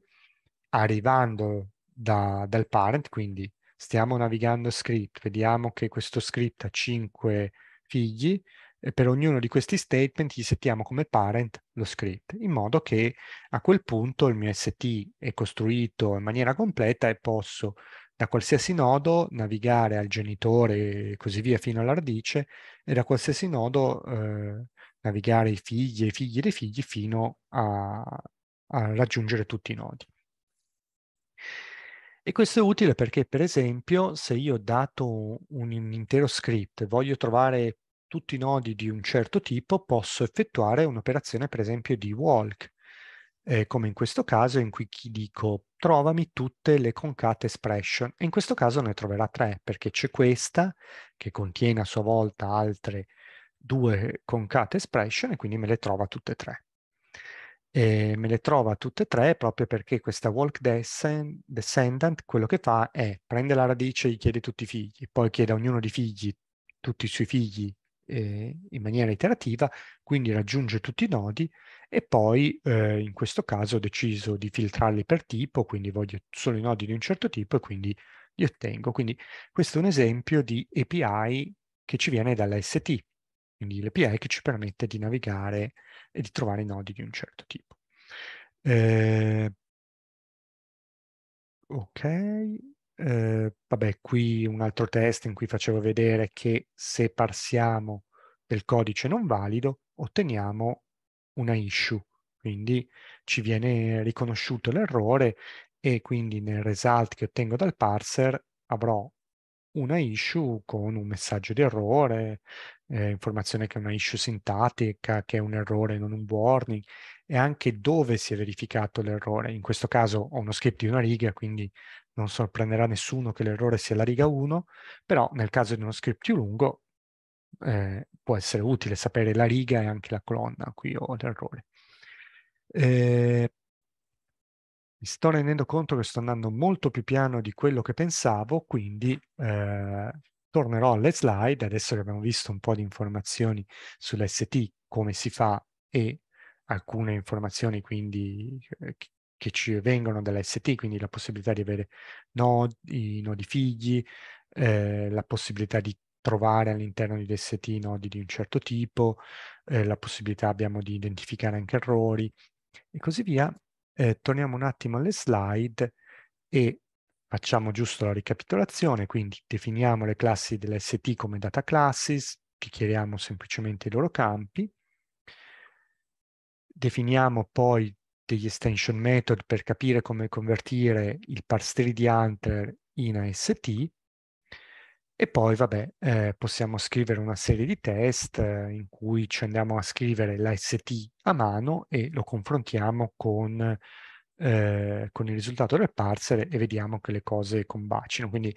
arrivando da, dal parent, quindi stiamo navigando script, vediamo che questo script ha 5 figli, e per ognuno di questi statement gli settiamo come parent lo script, in modo che a quel punto il mio ST è costruito in maniera completa e posso da qualsiasi nodo navigare al genitore e così via fino all'ardice e da qualsiasi nodo eh, navigare i figli e i figli dei figli fino a, a raggiungere tutti i nodi. E questo è utile perché, per esempio, se io ho dato un, un, intero script, e voglio trovare tutti i nodi di un certo tipo, posso effettuare un'operazione, per esempio, di walk, eh, come in questo caso in cui dico trovami tutte le concate expression. E in questo caso ne troverà tre, perché c'è questa, che contiene a sua volta altre due concate expression, e quindi me le trova tutte e tre. E me le trova tutte e tre proprio perché questa walk descendant quello che fa è prende la radice e gli chiede tutti i figli, poi chiede a ognuno dei figli tutti i suoi figli eh, in maniera iterativa, quindi raggiunge tutti i nodi e poi eh, in questo caso ho deciso di filtrarli per tipo, quindi voglio solo i nodi di un certo tipo e quindi li ottengo. Quindi questo è un esempio di API che ci viene dall'ST, quindi l'API che ci permette di navigare e di trovare i nodi di un certo tipo. Eh, ok, eh, vabbè, qui un altro test in cui facevo vedere che se parsiamo del codice non valido otteniamo una issue, quindi ci viene riconosciuto l'errore e quindi nel result che ottengo dal parser avrò una issue con un messaggio di errore, eh, informazione che è una issue sintattica, che è un errore non un warning e anche dove si è verificato l'errore. In questo caso ho uno script di una riga, quindi non sorprenderà nessuno che l'errore sia la riga 1, però nel caso di uno script più lungo eh, può essere utile sapere la riga e anche la colonna, qui ho l'errore. Eh, mi sto rendendo conto che sto andando molto più piano di quello che pensavo, quindi eh, tornerò alle slide, adesso che abbiamo visto un po' di informazioni sull'ST, come si fa e alcune informazioni quindi eh, che ci vengono dall'ST, quindi la possibilità di avere nodi, nodi figli, eh, la possibilità di trovare all'interno di DST nodi di un certo tipo, eh, la possibilità abbiamo di identificare anche errori e così via. Eh, torniamo un attimo alle slide e facciamo giusto la ricapitolazione, quindi definiamo le classi dell'ST come data classes, chiariamo semplicemente i loro campi, definiamo poi degli extension method per capire come convertire il parse tree di Hunter in AST e poi, vabbè, eh, possiamo scrivere una serie di test eh, in cui ci andiamo a scrivere l'AST a mano e lo confrontiamo con, eh, con il risultato del parser e vediamo che le cose combacino. Quindi,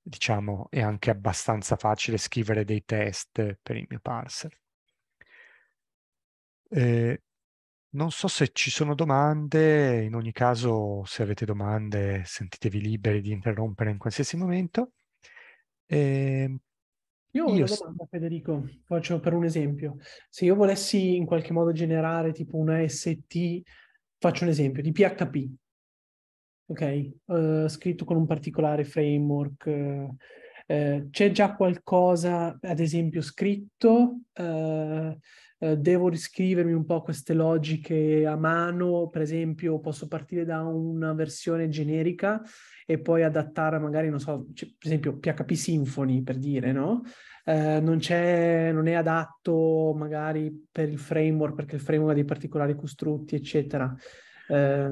diciamo, è anche abbastanza facile scrivere dei test per il mio parser. Eh, non so se ci sono domande, in ogni caso se avete domande sentitevi liberi di interrompere in qualsiasi momento. Eh, io ho io una domanda, Federico, faccio per un esempio. Se io volessi in qualche modo generare tipo una ST, faccio un esempio, di PHP, ok? Uh, scritto con un particolare framework. Uh, uh, c'è già qualcosa, ad esempio, scritto eh, eh, devo riscrivermi un po' queste logiche a mano, per esempio posso partire da una versione generica e poi adattare magari, non so, per esempio PHP Symfony per dire, no? Eh, non, non, è adatto magari per il framework perché il framework ha dei particolari costrutti, eccetera. Eh,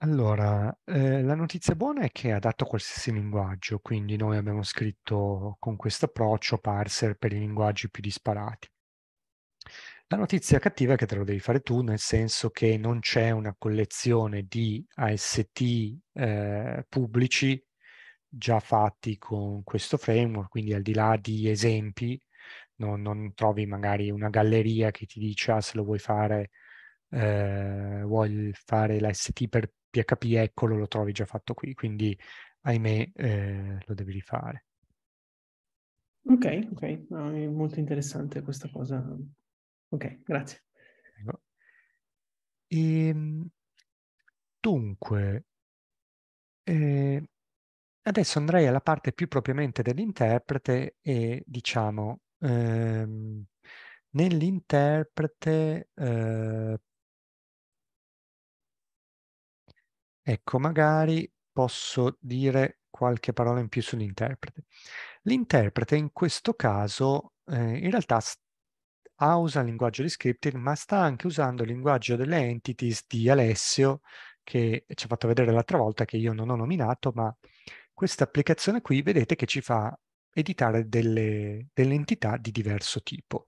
allora, ehm, la notizia buona è che è adatto a qualsiasi linguaggio, quindi noi abbiamo scritto con questo approccio parser per i linguaggi più disparati. La notizia cattiva è che te lo devi fare tu, nel senso che non c'è una collezione di AST eh, pubblici già fatti con questo framework, quindi al di là di esempi, non, non trovi magari una galleria che ti dice ah, se lo vuoi fare eh, vuoi fare l'AST per PHP eccolo lo trovi già fatto qui, quindi ahimè eh, lo devi rifare. Ok, ok, no, è molto interessante questa cosa. Ok, grazie. E, ehm, dunque, eh, adesso andrei alla parte più propriamente dell'interprete e diciamo, ehm, nell'interprete eh, Ecco, magari posso dire qualche parola in più sull'interprete. L'interprete in questo caso eh, in realtà ha usa il linguaggio di scripting, ma sta anche usando il linguaggio delle entities di Alessio, che ci ha fatto vedere l'altra volta, che io non ho nominato, ma questa applicazione qui vedete che ci fa editare delle, delle entità di diverso tipo.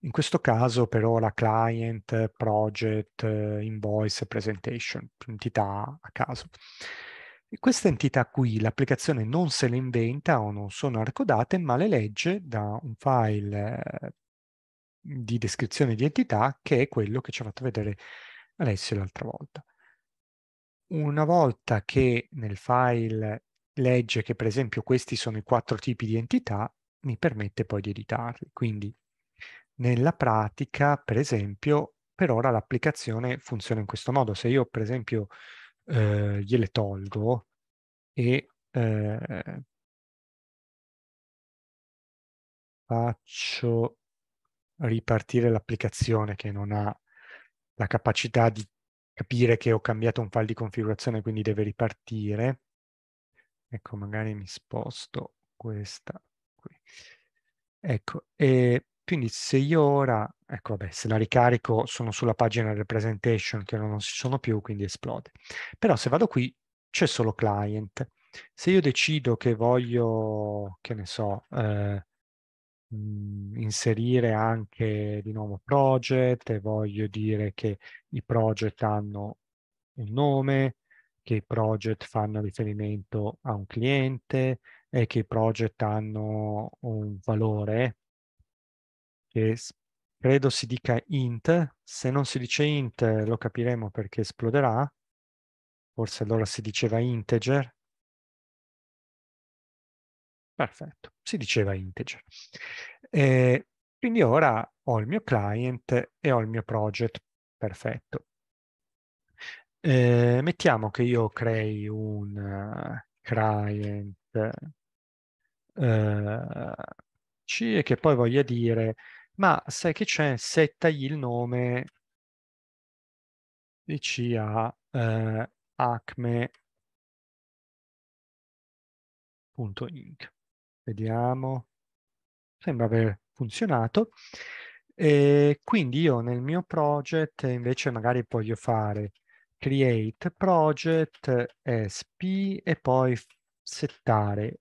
In questo caso però la client, project, eh, invoice, presentation, entità a caso. E queste entità qui l'applicazione non se le inventa o non sono arcodate, ma le legge da un file eh, di descrizione di entità che è quello che ci ha fatto vedere Alessio l'altra volta. Una volta che nel file legge che per esempio questi sono i quattro tipi di entità, mi permette poi di editarli. Quindi nella pratica, per esempio, per ora l'applicazione funziona in questo modo. Se io, per esempio, eh, gliele tolgo e eh, faccio ripartire l'applicazione che non ha la capacità di capire che ho cambiato un file di configurazione, quindi deve ripartire. Ecco, magari mi sposto questa qui. Ecco, e quindi se io ora, ecco vabbè, se la ricarico sono sulla pagina representation che non ci sono più, quindi esplode. Però se vado qui c'è solo client. Se io decido che voglio, che ne so, eh, mm, inserire anche di nuovo project e voglio dire che i project hanno un nome, che i project fanno riferimento a un cliente e che i project hanno un valore, che credo si dica int, se non si dice int lo capiremo perché esploderà, forse allora si diceva integer. Perfetto, si diceva integer. E quindi ora ho il mio client e ho il mio project, perfetto. E mettiamo che io crei un eh, client eh, C e che poi voglia dire ma sai che c'è? Se tagli il nome dici a eh, acme.inc. Vediamo. Sembra aver funzionato. E quindi io nel mio project invece magari voglio fare create project sp e poi settare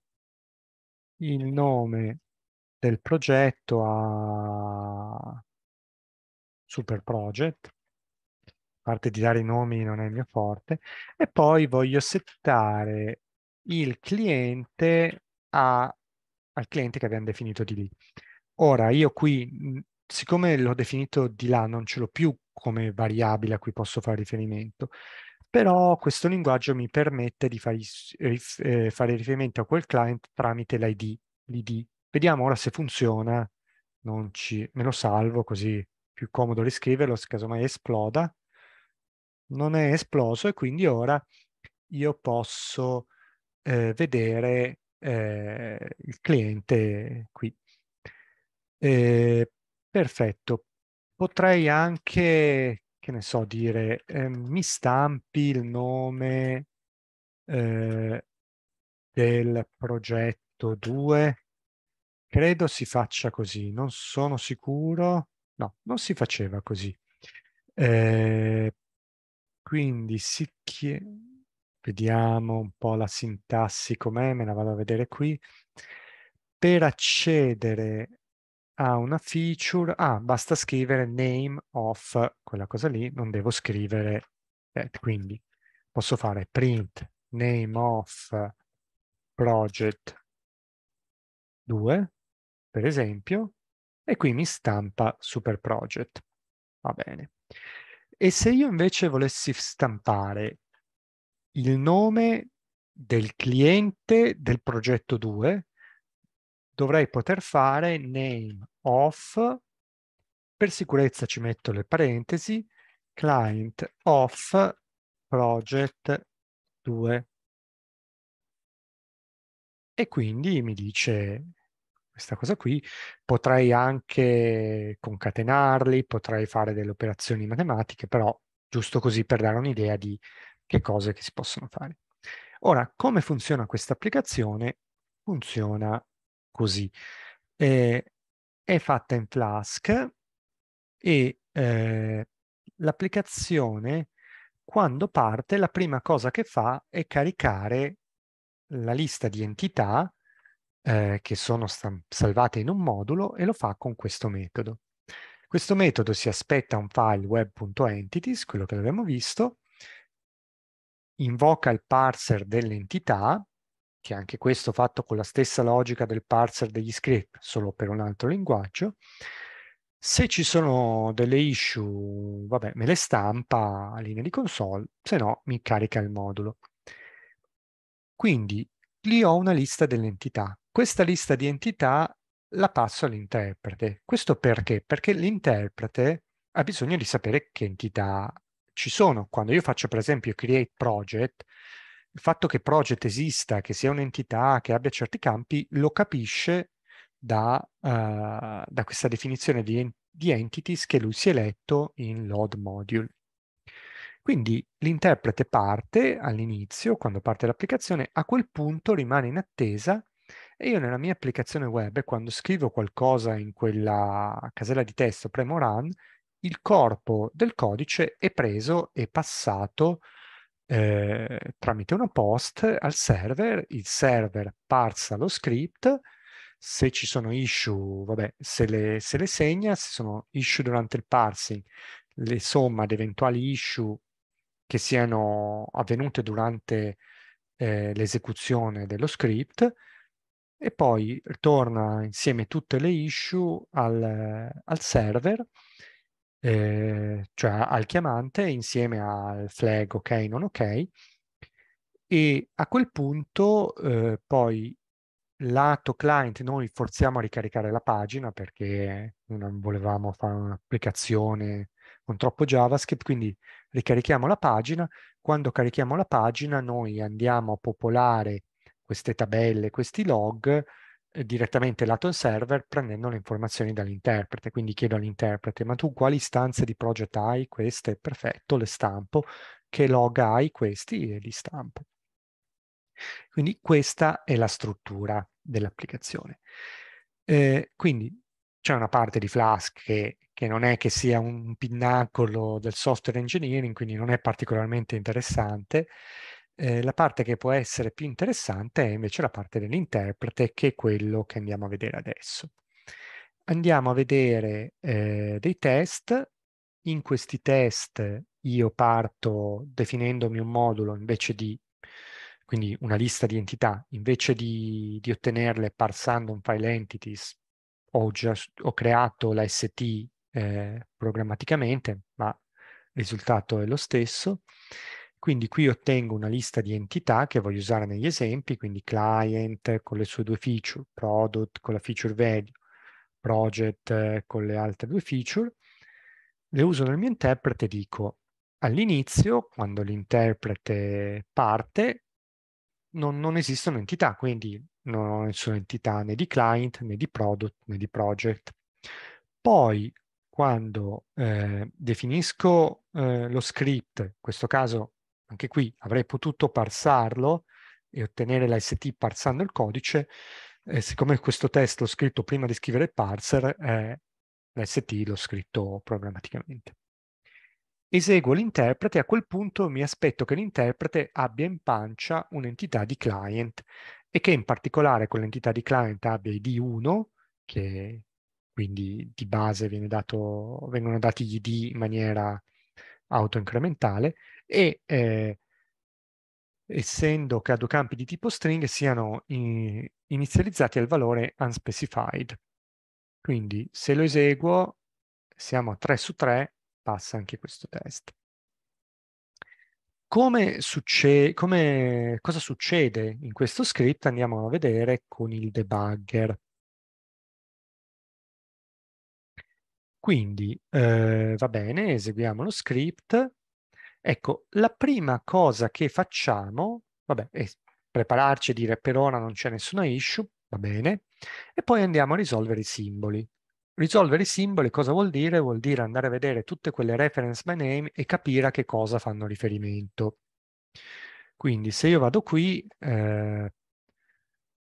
il nome del progetto a Super Project, a parte di dare i nomi non è il mio forte, e poi voglio settare il cliente a, al cliente che abbiamo definito di lì. Ora, io qui, siccome l'ho definito di là, non ce l'ho più come variabile a cui posso fare riferimento, però questo linguaggio mi permette di fare, eh, fare riferimento a quel client tramite l'ID, l'ID Vediamo ora se funziona, ci... me lo salvo così più comodo riscriverlo se casomai esploda. Non è esploso e quindi ora io posso eh, vedere eh, il cliente qui. Eh, perfetto. Potrei anche, che ne so, dire ehm, mi stampi il nome eh, del progetto 2 Credo si faccia così, non sono sicuro. No, non si faceva così. Eh, quindi si chiede, vediamo un po' la sintassi com'è, me la vado a vedere qui. Per accedere a una feature, ah, basta scrivere name of quella cosa lì, non devo scrivere, eh, quindi posso fare print name of project 2 per esempio, e qui mi stampa Super Project. Va bene. E se io invece volessi stampare il nome del cliente del progetto 2, dovrei poter fare name of, per sicurezza ci metto le parentesi, client of project 2. E quindi mi dice questa cosa qui, potrei anche concatenarli, potrei fare delle operazioni matematiche, però giusto così per dare un'idea di che cose che si possono fare. Ora, come funziona questa applicazione? Funziona così. Eh, è fatta in Flask e eh, l'applicazione quando parte la prima cosa che fa è caricare la lista di entità eh, che sono salvate in un modulo e lo fa con questo metodo. Questo metodo si aspetta un file web.entities, quello che abbiamo visto, invoca il parser dell'entità, che anche questo fatto con la stessa logica del parser degli script, solo per un altro linguaggio. Se ci sono delle issue, vabbè, me le stampa a linea di console, se no mi carica il modulo. Quindi lì ho una lista delle entità questa lista di entità la passo all'interprete. Questo perché? Perché l'interprete ha bisogno di sapere che entità ci sono. Quando io faccio per esempio create project, il fatto che project esista, che sia un'entità, che abbia certi campi, lo capisce da, uh, da questa definizione di, di entities che lui si è letto in load module. Quindi l'interprete parte all'inizio, quando parte l'applicazione, a quel punto rimane in attesa e io nella mia applicazione web, quando scrivo qualcosa in quella casella di testo, premo run, il corpo del codice è preso e passato eh, tramite una post al server, il server parsa lo script, se ci sono issue, vabbè, se le, se le segna, se sono issue durante il parsing, le somma di eventuali issue che siano avvenute durante eh, l'esecuzione dello script e poi torna insieme tutte le issue al, al server, eh, cioè al chiamante insieme al flag ok, non ok, e a quel punto eh, poi lato client noi forziamo a ricaricare la pagina perché non volevamo fare un'applicazione con troppo JavaScript, quindi ricarichiamo la pagina. Quando carichiamo la pagina noi andiamo a popolare queste tabelle, questi log eh, direttamente lato server prendendo le informazioni dall'interprete. Quindi chiedo all'interprete, ma tu quali istanze di project hai? Queste, perfetto, le stampo. Che log hai? Questi e li stampo. Quindi questa è la struttura dell'applicazione. Eh, quindi c'è una parte di Flask che, che, non è che sia un pinnacolo del software engineering, quindi non è particolarmente interessante, eh, la parte che può essere più interessante è invece la parte dell'interprete, che è quello che andiamo a vedere adesso. Andiamo a vedere eh, dei test. In questi test io parto definendomi un modulo invece di, quindi una lista di entità, invece di, di ottenerle parsando un file entities, ho, già, ho creato la ST eh, programmaticamente, ma il risultato è lo stesso quindi qui ottengo una lista di entità che voglio usare negli esempi, quindi client con le sue due feature, product con la feature value, project eh, con le altre due feature. Le uso nel mio interprete e dico all'inizio, quando l'interprete parte, non, non esistono entità, quindi non ho nessuna entità né di client, né di product, né di project. Poi quando eh, definisco eh, lo script, in questo caso anche qui avrei potuto parsarlo e ottenere l'ST parsando il codice. Eh, siccome questo test l'ho scritto prima di scrivere il parser, eh, l'ST l'ho scritto programmaticamente. Eseguo l'interprete e a quel punto mi aspetto che l'interprete abbia in pancia un'entità di client e che in particolare con l'entità di client abbia id 1, che quindi di base dato, vengono dati gli id in maniera autoincrementale, e eh, essendo che ha due campi di tipo string siano in, inizializzati al valore unspecified. Quindi se lo eseguo siamo a 3 su 3, passa anche questo test. Come succe come, cosa succede in questo script andiamo a vedere con il debugger. Quindi eh, va bene, eseguiamo lo script Ecco, la prima cosa che facciamo, vabbè, è prepararci e dire per ora non c'è nessuna issue, va bene, e poi andiamo a risolvere i simboli. Risolvere i simboli cosa vuol dire? Vuol dire andare a vedere tutte quelle reference by name e capire a che cosa fanno riferimento. Quindi se io vado qui, eh,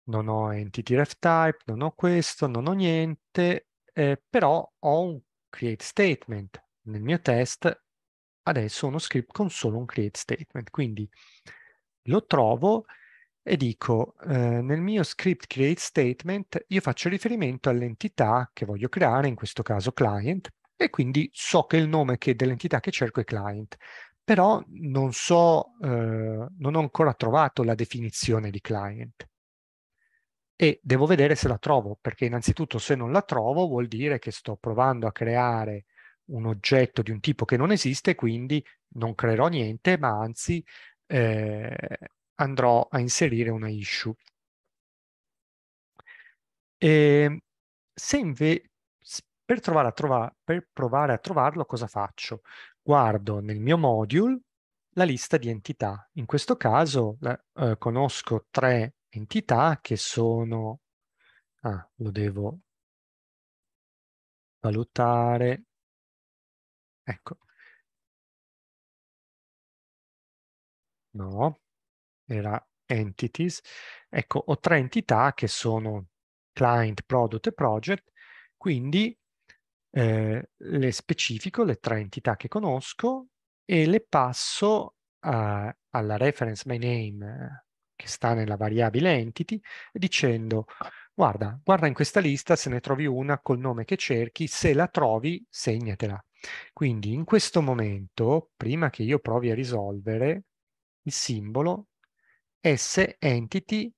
non ho entity ref type, non ho questo, non ho niente, eh, però ho un create statement nel mio test adesso uno script con solo un create statement. Quindi lo trovo e dico eh, nel mio script create statement io faccio riferimento all'entità che voglio creare, in questo caso client, e quindi so che il nome che dell'entità che cerco è client, però non so, eh, non ho ancora trovato la definizione di client e devo vedere se la trovo, perché innanzitutto se non la trovo vuol dire che sto provando a creare un oggetto di un tipo che non esiste, quindi non creerò niente, ma anzi eh, andrò a inserire una issue. E ehm, se invece per, trova, per provare a trovarlo cosa faccio? Guardo nel mio module la lista di entità. In questo caso eh, conosco tre entità che sono... Ah, lo devo valutare Ecco. No, era entities. Ecco, ho tre entità che sono client, product e project, quindi eh, le specifico, le tre entità che conosco e le passo a, alla reference by name eh, che sta nella variabile entity dicendo guarda, guarda in questa lista se ne trovi una col nome che cerchi, se la trovi segnatela. Quindi in questo momento, prima che io provi a risolvere, il simbolo S-Entity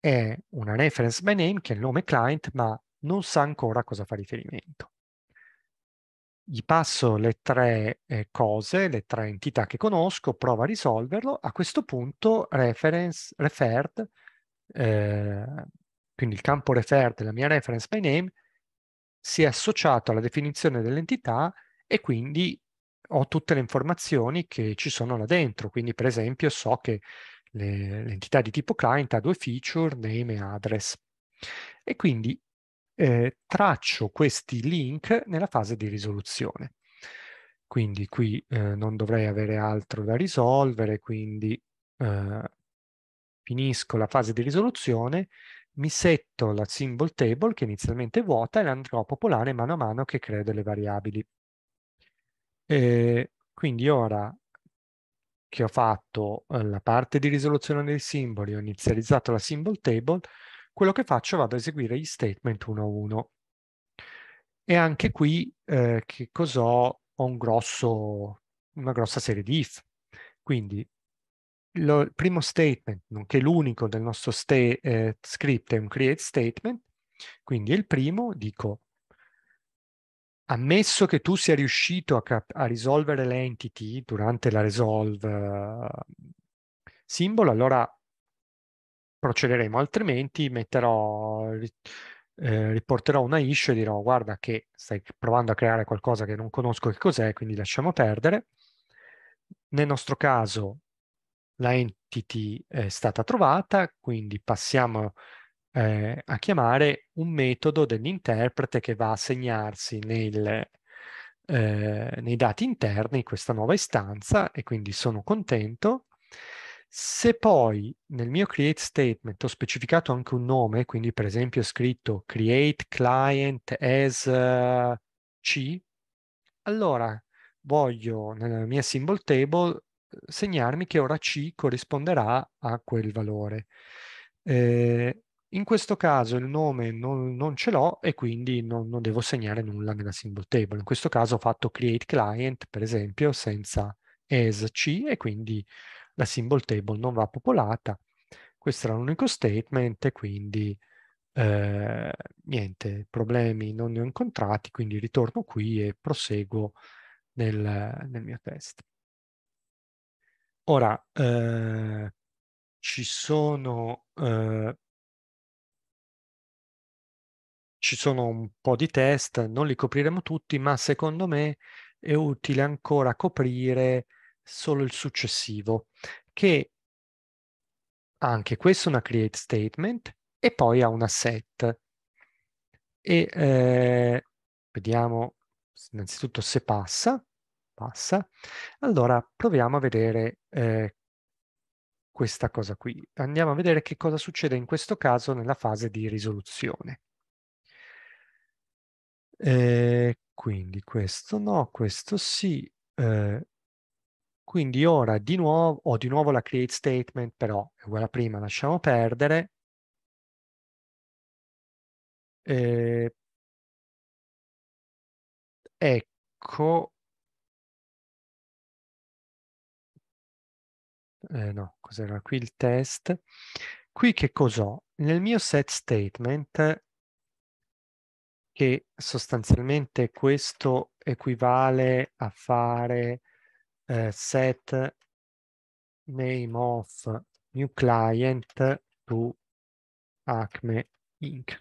è una reference by name che è il nome client, ma non sa ancora a cosa fa riferimento. Gli passo le tre eh, cose, le tre entità che conosco, provo a risolverlo. A questo punto reference, referred, eh, quindi il campo referred della mia reference by name, si è associato alla definizione dell'entità e quindi ho tutte le informazioni che ci sono là dentro. Quindi, per esempio, so che le, l'entità di tipo client ha due feature, name e address. E quindi eh, traccio questi link nella fase di risoluzione. Quindi qui eh, non dovrei avere altro da risolvere, quindi eh, finisco la fase di risoluzione mi setto la symbol table che inizialmente è vuota e l'andrò a popolare mano a mano che creo delle variabili. E quindi ora che ho fatto eh, la parte di risoluzione dei simboli, ho inizializzato la symbol table, quello che faccio vado ad eseguire gli statement 1 a 1. E anche qui eh, che cos'ho? Ho, ho un grosso, una grossa serie di if. Quindi lo, il primo statement, nonché l'unico del nostro stay, eh, script è un create statement, quindi il primo dico, ammesso che tu sia riuscito a, a risolvere l'entity durante la resolve uh, eh, simbolo, allora procederemo, altrimenti metterò, eh, riporterò una issue e dirò guarda che stai provando a creare qualcosa che non conosco che cos'è, quindi lasciamo perdere. Nel nostro caso la entity è stata trovata, quindi passiamo eh, a chiamare un metodo dell'interprete che va a segnarsi nel, eh, nei dati interni questa nuova istanza e quindi sono contento. Se poi nel mio create statement ho specificato anche un nome, quindi per esempio ho scritto create client as uh, C, allora voglio nella mia symbol table segnarmi che ora C corrisponderà a quel valore. Eh, in questo caso il nome non, non ce l'ho e quindi non, non, devo segnare nulla nella symbol table. In questo caso ho fatto create client, per esempio, senza as C e quindi la symbol table non va popolata. Questo era l'unico statement e quindi eh, niente, problemi non ne ho incontrati, quindi ritorno qui e proseguo nel, nel mio test. Ora, eh, ci sono, eh, ci sono un po' di test, non li copriremo tutti, ma secondo me è utile ancora coprire solo il successivo, che anche questo è una create statement e poi ha una set. E eh, vediamo innanzitutto se passa passa. Allora proviamo a vedere eh, questa cosa qui. Andiamo a vedere che cosa succede in questo caso nella fase di risoluzione. Eh, quindi questo no, questo sì. Eh, quindi ora di nuovo, ho di nuovo la create statement, però è uguale a prima, lasciamo perdere. Eh, ecco, eh, no, cos'era qui il test. Qui che cos'ho? Nel mio set statement, che sostanzialmente questo equivale a fare eh, set name of new client to Acme Inc.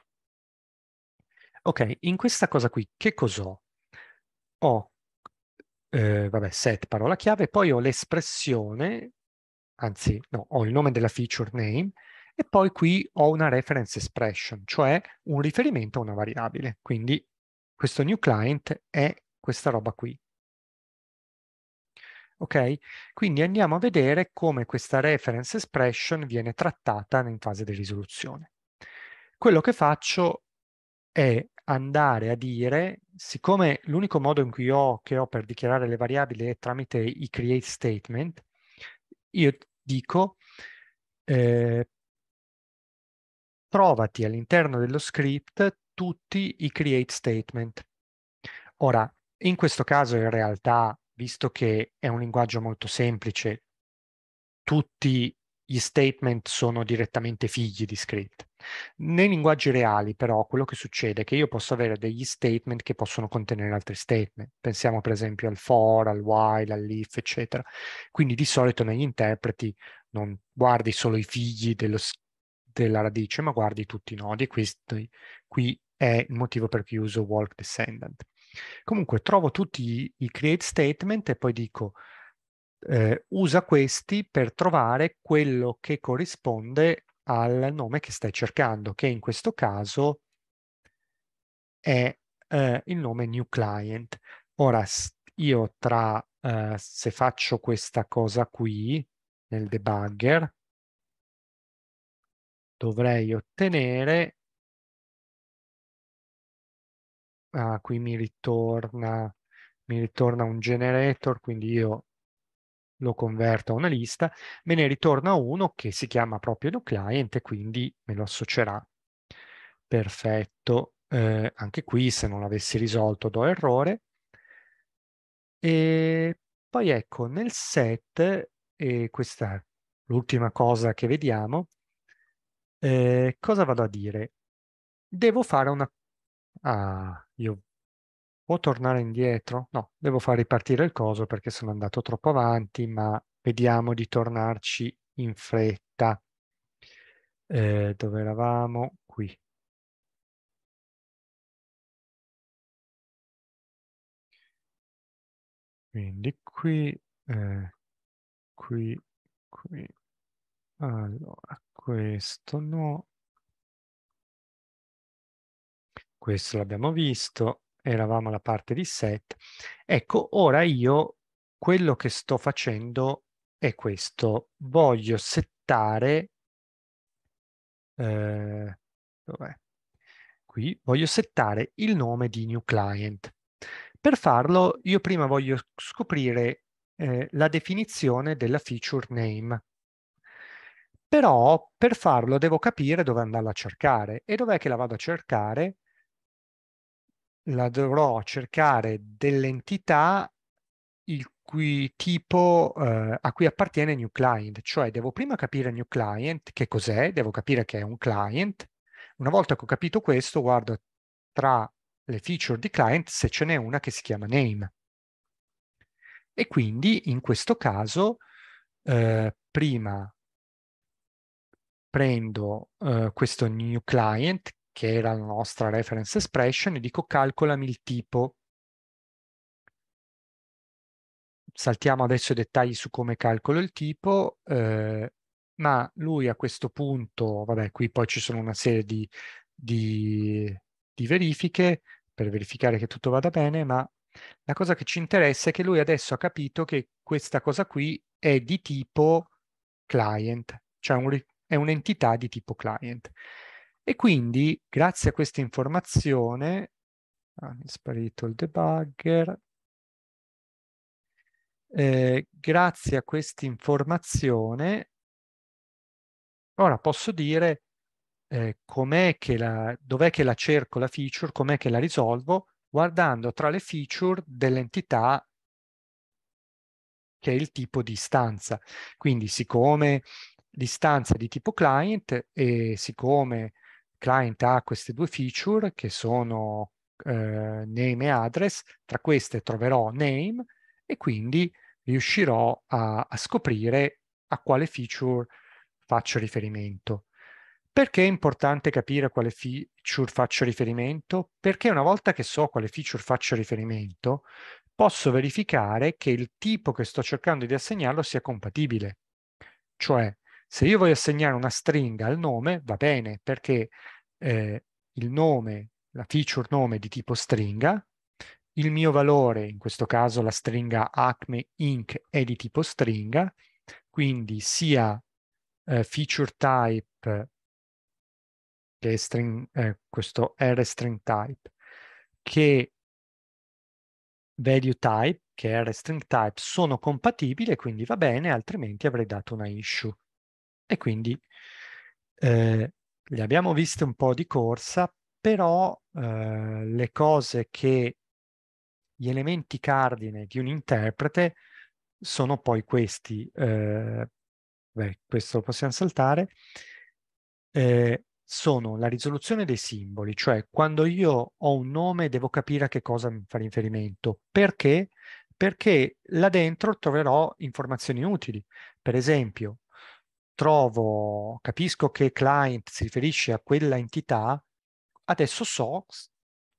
Ok, in questa cosa qui che cos'ho? Ho, ho eh, vabbè, set parola chiave, poi ho l'espressione anzi no, ho il nome della feature name e poi qui ho una reference expression, cioè un riferimento a una variabile. Quindi questo new client è questa roba qui. Ok? Quindi andiamo a vedere come questa reference expression viene trattata in fase di risoluzione. Quello che faccio è andare a dire, siccome l'unico modo in cui ho, che ho per dichiarare le variabili è tramite i create statement, io dico eh, trovati all'interno dello script tutti i create statement. Ora, in questo caso in realtà, visto che è un linguaggio molto semplice, tutti gli statement sono direttamente figli di script. Nei linguaggi reali, però, quello che succede è che io posso avere degli statement che possono contenere altri statement. Pensiamo, per esempio, al for, al while, all'if, eccetera. Quindi di solito negli interpreti non guardi solo i figli dello, della radice, ma guardi tutti i nodi. Questo qui è il motivo per cui uso walk descendant. Comunque trovo tutti i create statement e poi dico eh, usa questi per trovare quello che corrisponde al nome che stai cercando, che in questo caso è eh, il nome new client. Ora io tra, eh, se faccio questa cosa qui nel debugger, dovrei ottenere Ah, qui mi ritorna, mi ritorna un generator, quindi io lo converto a una lista, me ne ritorna uno che si chiama proprio do client e quindi me lo associerà. Perfetto, eh, anche qui se non l'avessi risolto do errore. E poi ecco, nel set, e questa è l'ultima cosa che vediamo, eh, cosa vado a dire? Devo fare una... Ah, io o tornare indietro? No, devo far ripartire il coso perché sono andato troppo avanti, ma vediamo di tornarci in fretta. Eh, dove eravamo? Qui. Quindi qui, eh, qui, qui. Allora, questo no. Questo l'abbiamo visto eravamo alla parte di set. Ecco, ora io quello che sto facendo è questo. Voglio settare... Eh, dov'è? Qui voglio settare il nome di new client. Per farlo io prima voglio scoprire eh, la definizione della feature name. Però per farlo devo capire dove andarla a cercare e dov'è che la vado a cercare la dovrò cercare dell'entità il cui tipo eh, a cui appartiene new client, cioè devo prima capire new client, che cos'è, devo capire che è un client. Una volta che ho capito questo, guardo tra le feature di client se ce n'è una che si chiama name. E quindi in questo caso eh, prima prendo eh, questo new client che è la nostra reference expression, e dico calcolami il tipo. Saltiamo adesso i dettagli su come calcolo il tipo, eh, ma lui a questo punto, vabbè, qui poi ci sono una serie di, di, di verifiche per verificare che tutto vada bene, ma la cosa che ci interessa è che lui adesso ha capito che questa cosa qui è di tipo client, cioè un, è un'entità di tipo client. E quindi, grazie a questa informazione, ah, è sparito il debugger, eh, grazie a questa informazione, ora posso dire eh, com'è che la, dov'è che la cerco la feature, com'è che la risolvo, guardando tra le feature dell'entità che è il tipo di istanza. Quindi siccome l'istanza è di tipo client e siccome client ha queste due feature che sono eh, name e address, tra queste troverò name e quindi riuscirò a, a scoprire a quale feature faccio riferimento. Perché è importante capire a quale feature faccio riferimento? Perché una volta che so a quale feature faccio riferimento, posso verificare che il tipo che sto cercando di assegnarlo sia compatibile. Cioè, se io voglio assegnare una stringa al nome, va bene, perché eh, il nome, la feature nome di tipo stringa, il mio valore, in questo caso la stringa Acme Inc. è di tipo stringa, quindi sia eh, feature type, che è string, eh, questo R string type, che value type, che è R string type, sono compatibili quindi va bene, altrimenti avrei dato una issue. E quindi eh, le abbiamo viste un po' di corsa, però eh, le cose che gli elementi cardine di un interprete sono poi questi. Eh, beh, questo lo possiamo saltare. Eh, sono la risoluzione dei simboli, cioè quando io ho un nome devo capire a che cosa mi fa riferimento. Perché? Perché là dentro troverò informazioni utili. Per esempio, trovo, capisco che client si riferisce a quella entità, adesso so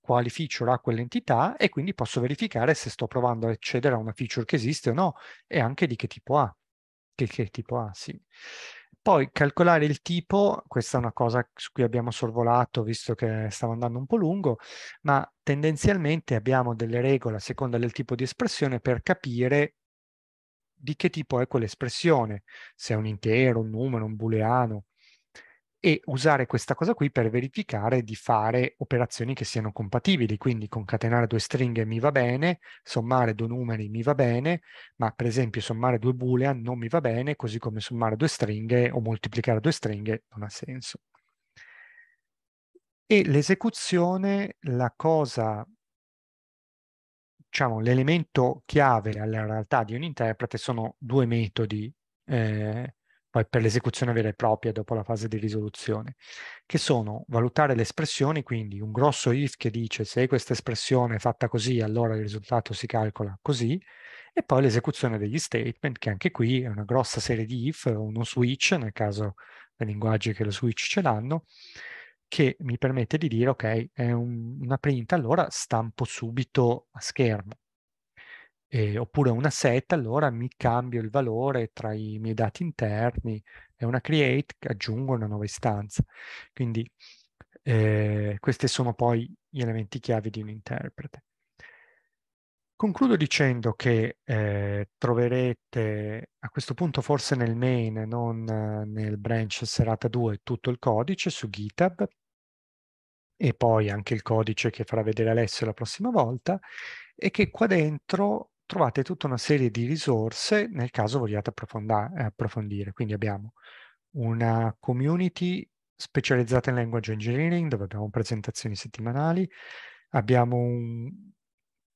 quali feature ha quell'entità e quindi posso verificare se sto provando a accedere a una feature che esiste o no e anche di che tipo ha. Che, che tipo ha, sì. Poi calcolare il tipo, questa è una cosa su cui abbiamo sorvolato visto che stavo andando un po' lungo, ma tendenzialmente abbiamo delle regole a seconda del tipo di espressione per capire di che tipo è quell'espressione, se è un intero, un numero, un booleano, e usare questa cosa qui per verificare di fare operazioni che siano compatibili, quindi concatenare due stringhe mi va bene, sommare due numeri mi va bene, ma per esempio sommare due boolean non mi va bene, così come sommare due stringhe o moltiplicare due stringhe non ha senso. E l'esecuzione, la cosa diciamo, l'elemento chiave alla realtà di un interprete sono due metodi eh, poi per l'esecuzione vera e propria dopo la fase di risoluzione, che sono valutare le espressioni, quindi un grosso if che dice se questa espressione è fatta così allora il risultato si calcola così, e poi l'esecuzione degli statement, che anche qui è una grossa serie di if, uno switch nel caso dei linguaggi che lo switch ce l'hanno, che mi permette di dire ok, è un, una print, allora stampo subito a schermo. Eh, oppure una set, allora mi cambio il valore tra i miei dati interni, è una create, aggiungo una nuova istanza. Quindi eh, questi sono poi gli elementi chiave di un interprete. Concludo dicendo che eh, troverete a questo punto forse nel main, non nel branch serata 2, tutto il codice su GitHub e poi anche il codice che farà vedere Alessio la prossima volta e che qua dentro trovate tutta una serie di risorse nel caso vogliate approfondire. Quindi abbiamo una community specializzata in language engineering dove abbiamo presentazioni settimanali, abbiamo un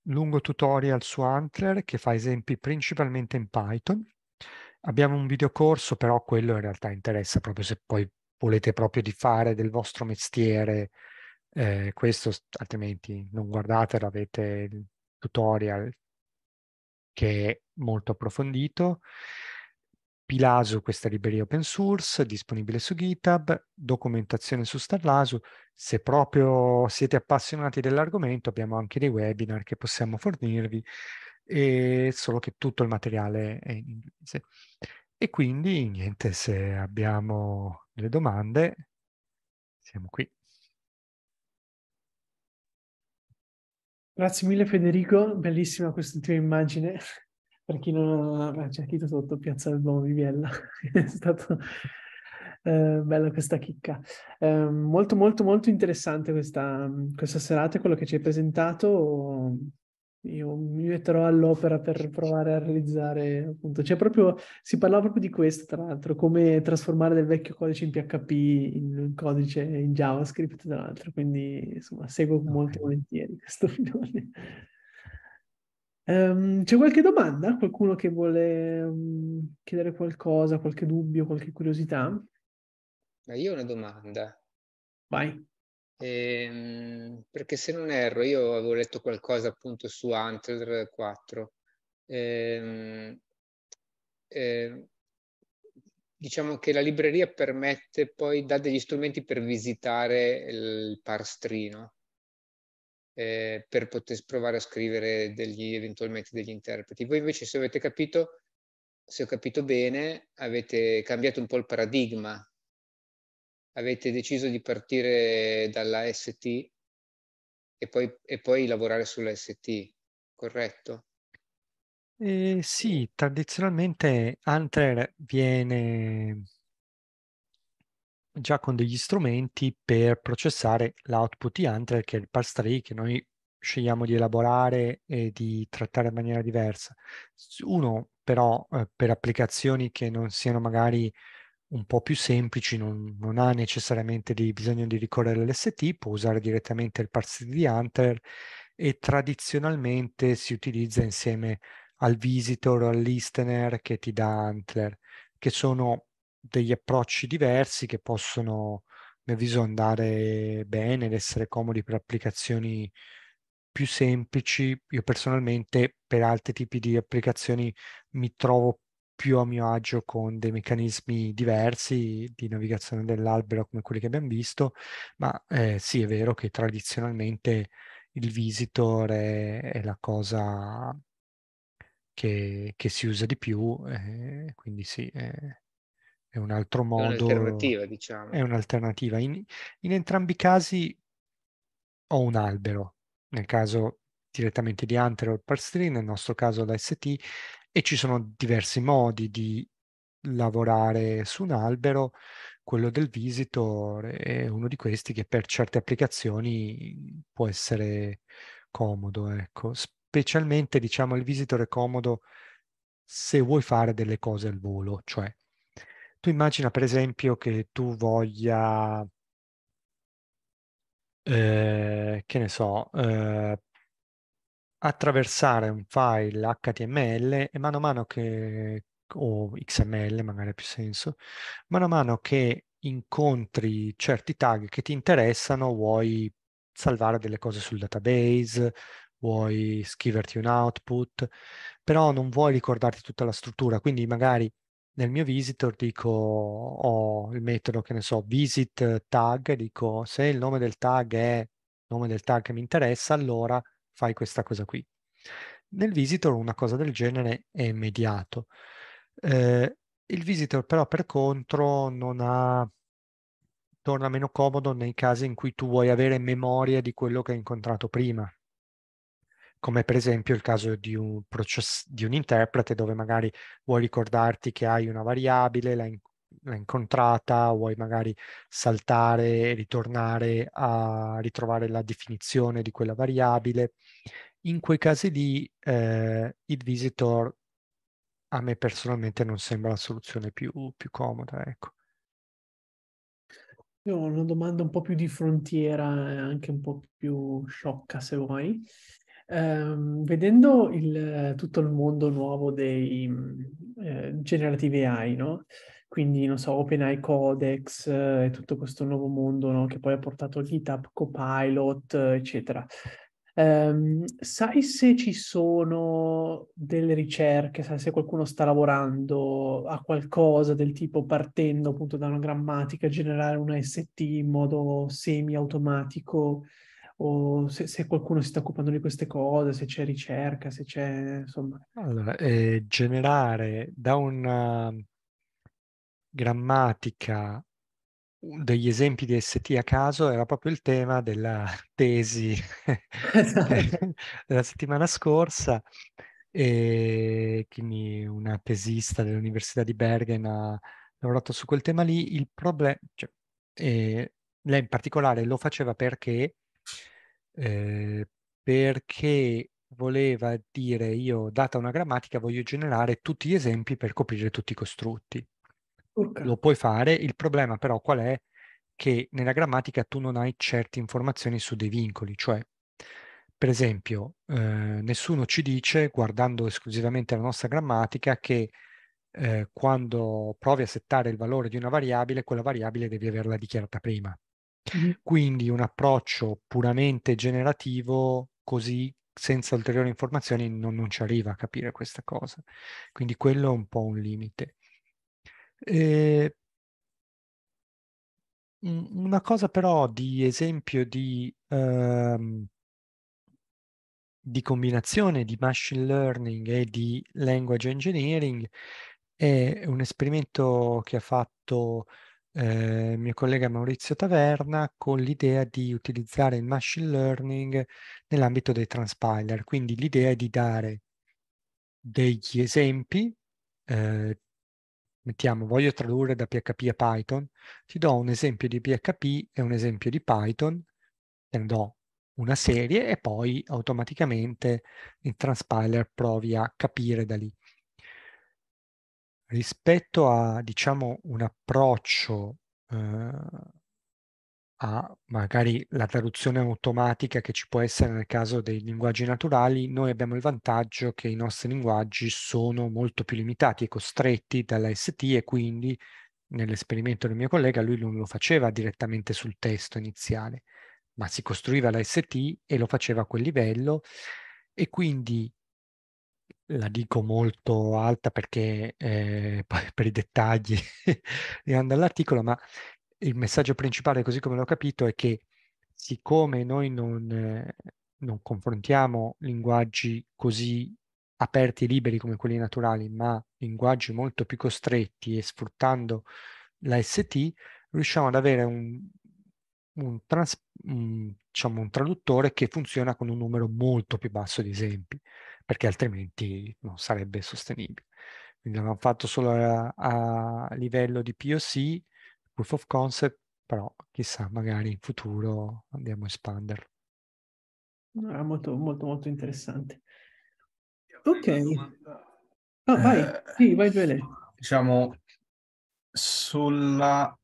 lungo tutorial su Antler che fa esempi principalmente in Python. Abbiamo un videocorso, però quello in realtà interessa proprio se poi volete proprio di fare del vostro mestiere eh, questo, altrimenti non guardatelo, avete il tutorial che è molto approfondito. Pilasu, questa libreria open source, disponibile su GitHub, documentazione su Starlasu. Se proprio siete appassionati dell'argomento, abbiamo anche dei webinar che possiamo fornirvi, e solo che tutto il materiale è in inglese. E quindi, niente, se abbiamo delle domande, siamo qui. Grazie mille Federico, bellissima questa tua immagine per chi non ha cerchito sotto Piazza del Duomo di Biella, è stata eh, bella questa chicca. Eh, molto molto molto interessante questa, questa serata, quello che ci hai presentato, io mi metterò all'opera per provare a realizzare appunto, cioè proprio, si parlava proprio di questo tra l'altro, come trasformare del vecchio codice in PHP in un codice in JavaScript tra l'altro, quindi insomma seguo molto volentieri questo filone. Um, c'è qualche domanda? Qualcuno che vuole um, chiedere qualcosa, qualche dubbio, qualche curiosità? Ma io ho una domanda. Vai. Ehm, perché se non erro, io avevo letto qualcosa appunto su Hunter 4. Ehm, ehm, diciamo che la libreria permette poi, dà degli strumenti per visitare il parstrino eh, per poter provare a scrivere degli, eventualmente degli interpreti. Voi invece, se avete capito, se ho capito bene, avete cambiato un po' il paradigma, avete deciso di partire dalla ST e poi, e poi lavorare sulla ST, corretto? Eh, sì, tradizionalmente Hunter viene già con degli strumenti per processare l'output di Hunter, che è il parse tree che noi scegliamo di elaborare e di trattare in maniera diversa. Uno però eh, per applicazioni che non siano magari un po' più semplici, non, non ha necessariamente di, bisogno di ricorrere all'ST, può usare direttamente il parse di Hunter e tradizionalmente si utilizza insieme al visitor, al listener che ti dà Antler, che sono degli approcci diversi che possono, a mio avviso, andare bene ed essere comodi per applicazioni più semplici. Io personalmente per altri tipi di applicazioni mi trovo più a mio agio con dei meccanismi diversi di navigazione dell'albero come quelli che abbiamo visto, ma eh, sì è vero che tradizionalmente il visitor è, è la cosa che, che, si usa di più, eh, quindi sì, eh, è un altro modo. Un'alternativa, diciamo. È un'alternativa. In, in, entrambi i casi ho un albero, nel caso direttamente di Hunter o Parsley, nel nostro caso l'ST, e ci sono diversi modi di lavorare su un albero. Quello del visitor è uno di questi che per certe applicazioni può essere comodo, ecco. Specialmente, diciamo, il visitor è comodo se vuoi fare delle cose al volo, cioè tu immagina per esempio che tu voglia, eh, che ne so, eh, attraversare un file HTML e mano a mano che, o XML magari ha più senso, mano a mano che incontri certi tag che ti interessano, vuoi salvare delle cose sul database, vuoi scriverti un output, però non vuoi ricordarti tutta la struttura, quindi magari nel mio visitor dico ho oh, il metodo che ne so visit eh, tag dico se il nome del tag è il nome del tag che mi interessa allora fai questa cosa qui nel visitor una cosa del genere è immediato eh, il visitor però per contro non ha torna meno comodo nei casi in cui tu vuoi avere memoria di quello che hai incontrato prima come per esempio il caso di un, process- di un interprete dove magari vuoi ricordarti che hai una variabile, l'hai, in- l'ha incontrata, vuoi magari saltare e ritornare a ritrovare la definizione di quella variabile. In quei casi lì eh, il visitor a me personalmente non sembra la soluzione più, più comoda. Ecco. Io ho una domanda un po' più di frontiera, eh, anche un po' più sciocca se vuoi. Um, vedendo il, tutto il mondo nuovo dei eh, generativi AI, no? quindi non so, OpenAI Codex eh, e tutto questo nuovo mondo no? che poi ha portato GitHub, Copilot, eccetera. Um, sai se ci sono delle ricerche, sai se qualcuno sta lavorando a qualcosa del tipo partendo appunto da una grammatica, generare una ST in modo semi-automatico? o se, se, qualcuno si sta occupando di queste cose, se c'è ricerca, se c'è insomma. Allora, eh, generare da una ehm, grammatica degli esempi di ST a caso era proprio il tema della tesi esatto. della settimana scorsa e quindi una tesista dell'Università di Bergen ha lavorato su quel tema lì. Il problema, cioè, eh, lei in particolare lo faceva perché eh, perché voleva dire io, data una grammatica, voglio generare tutti gli esempi per coprire tutti i costrutti. Okay. Lo puoi fare, il problema però qual è? Che nella grammatica tu non hai certe informazioni su dei vincoli, cioè per esempio eh, nessuno ci dice, guardando esclusivamente la nostra grammatica, che eh, quando provi a settare il valore di una variabile, quella variabile devi averla dichiarata prima. Quindi un approccio puramente generativo, così senza ulteriori informazioni, non, non, ci arriva a capire questa cosa. Quindi quello è un po' un limite. E ehm, una cosa però di esempio di, um, di combinazione di machine learning e di language engineering è un esperimento che ha fatto eh, mio collega Maurizio Taverna con l'idea di utilizzare il machine learning nell'ambito dei transpiler, quindi l'idea è di dare degli esempi, eh, mettiamo voglio tradurre da PHP a Python, ti do un esempio di PHP e un esempio di Python, te ne do una serie e poi automaticamente il transpiler provi a capire da lì rispetto a diciamo un approccio eh, a magari la traduzione automatica che ci può essere nel caso dei linguaggi naturali, noi abbiamo il vantaggio che i nostri linguaggi sono molto più limitati e costretti dalla ST e quindi nell'esperimento del mio collega lui non lo faceva direttamente sul testo iniziale, ma si costruiva la ST e lo faceva a quel livello e quindi la dico molto alta perché eh, per i dettagli rimando all'articolo, ma il messaggio principale, così come l'ho capito, è che siccome noi non, eh, non confrontiamo linguaggi così aperti e liberi come quelli naturali, ma linguaggi molto più costretti e sfruttando la ST, riusciamo ad avere un, un, trans, un, diciamo, un traduttore che funziona con un numero molto più basso di esempi perché altrimenti non sarebbe sostenibile. Quindi l'abbiamo fatto solo a, a livello di POC, proof of concept, però chissà, magari in futuro andiamo a espanderlo. Ah, molto, molto, molto interessante. Ok. Oh, vai, eh, sì, vai Gioele. Diciamo, sulla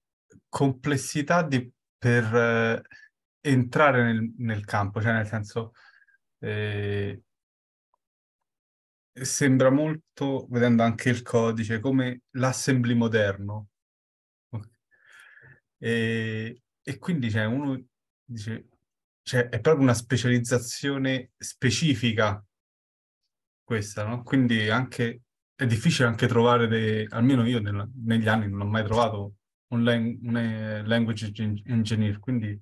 complessità di, per eh, entrare nel, nel, campo, cioè nel senso, eh, sembra molto, vedendo anche il codice, come l'assembly moderno. E, e quindi cioè, uno dice, cioè, è proprio una specializzazione specifica questa, no? Quindi anche, è difficile anche trovare, dei, almeno io nel, negli anni non ho mai trovato un, lang, un eh, language engineer, quindi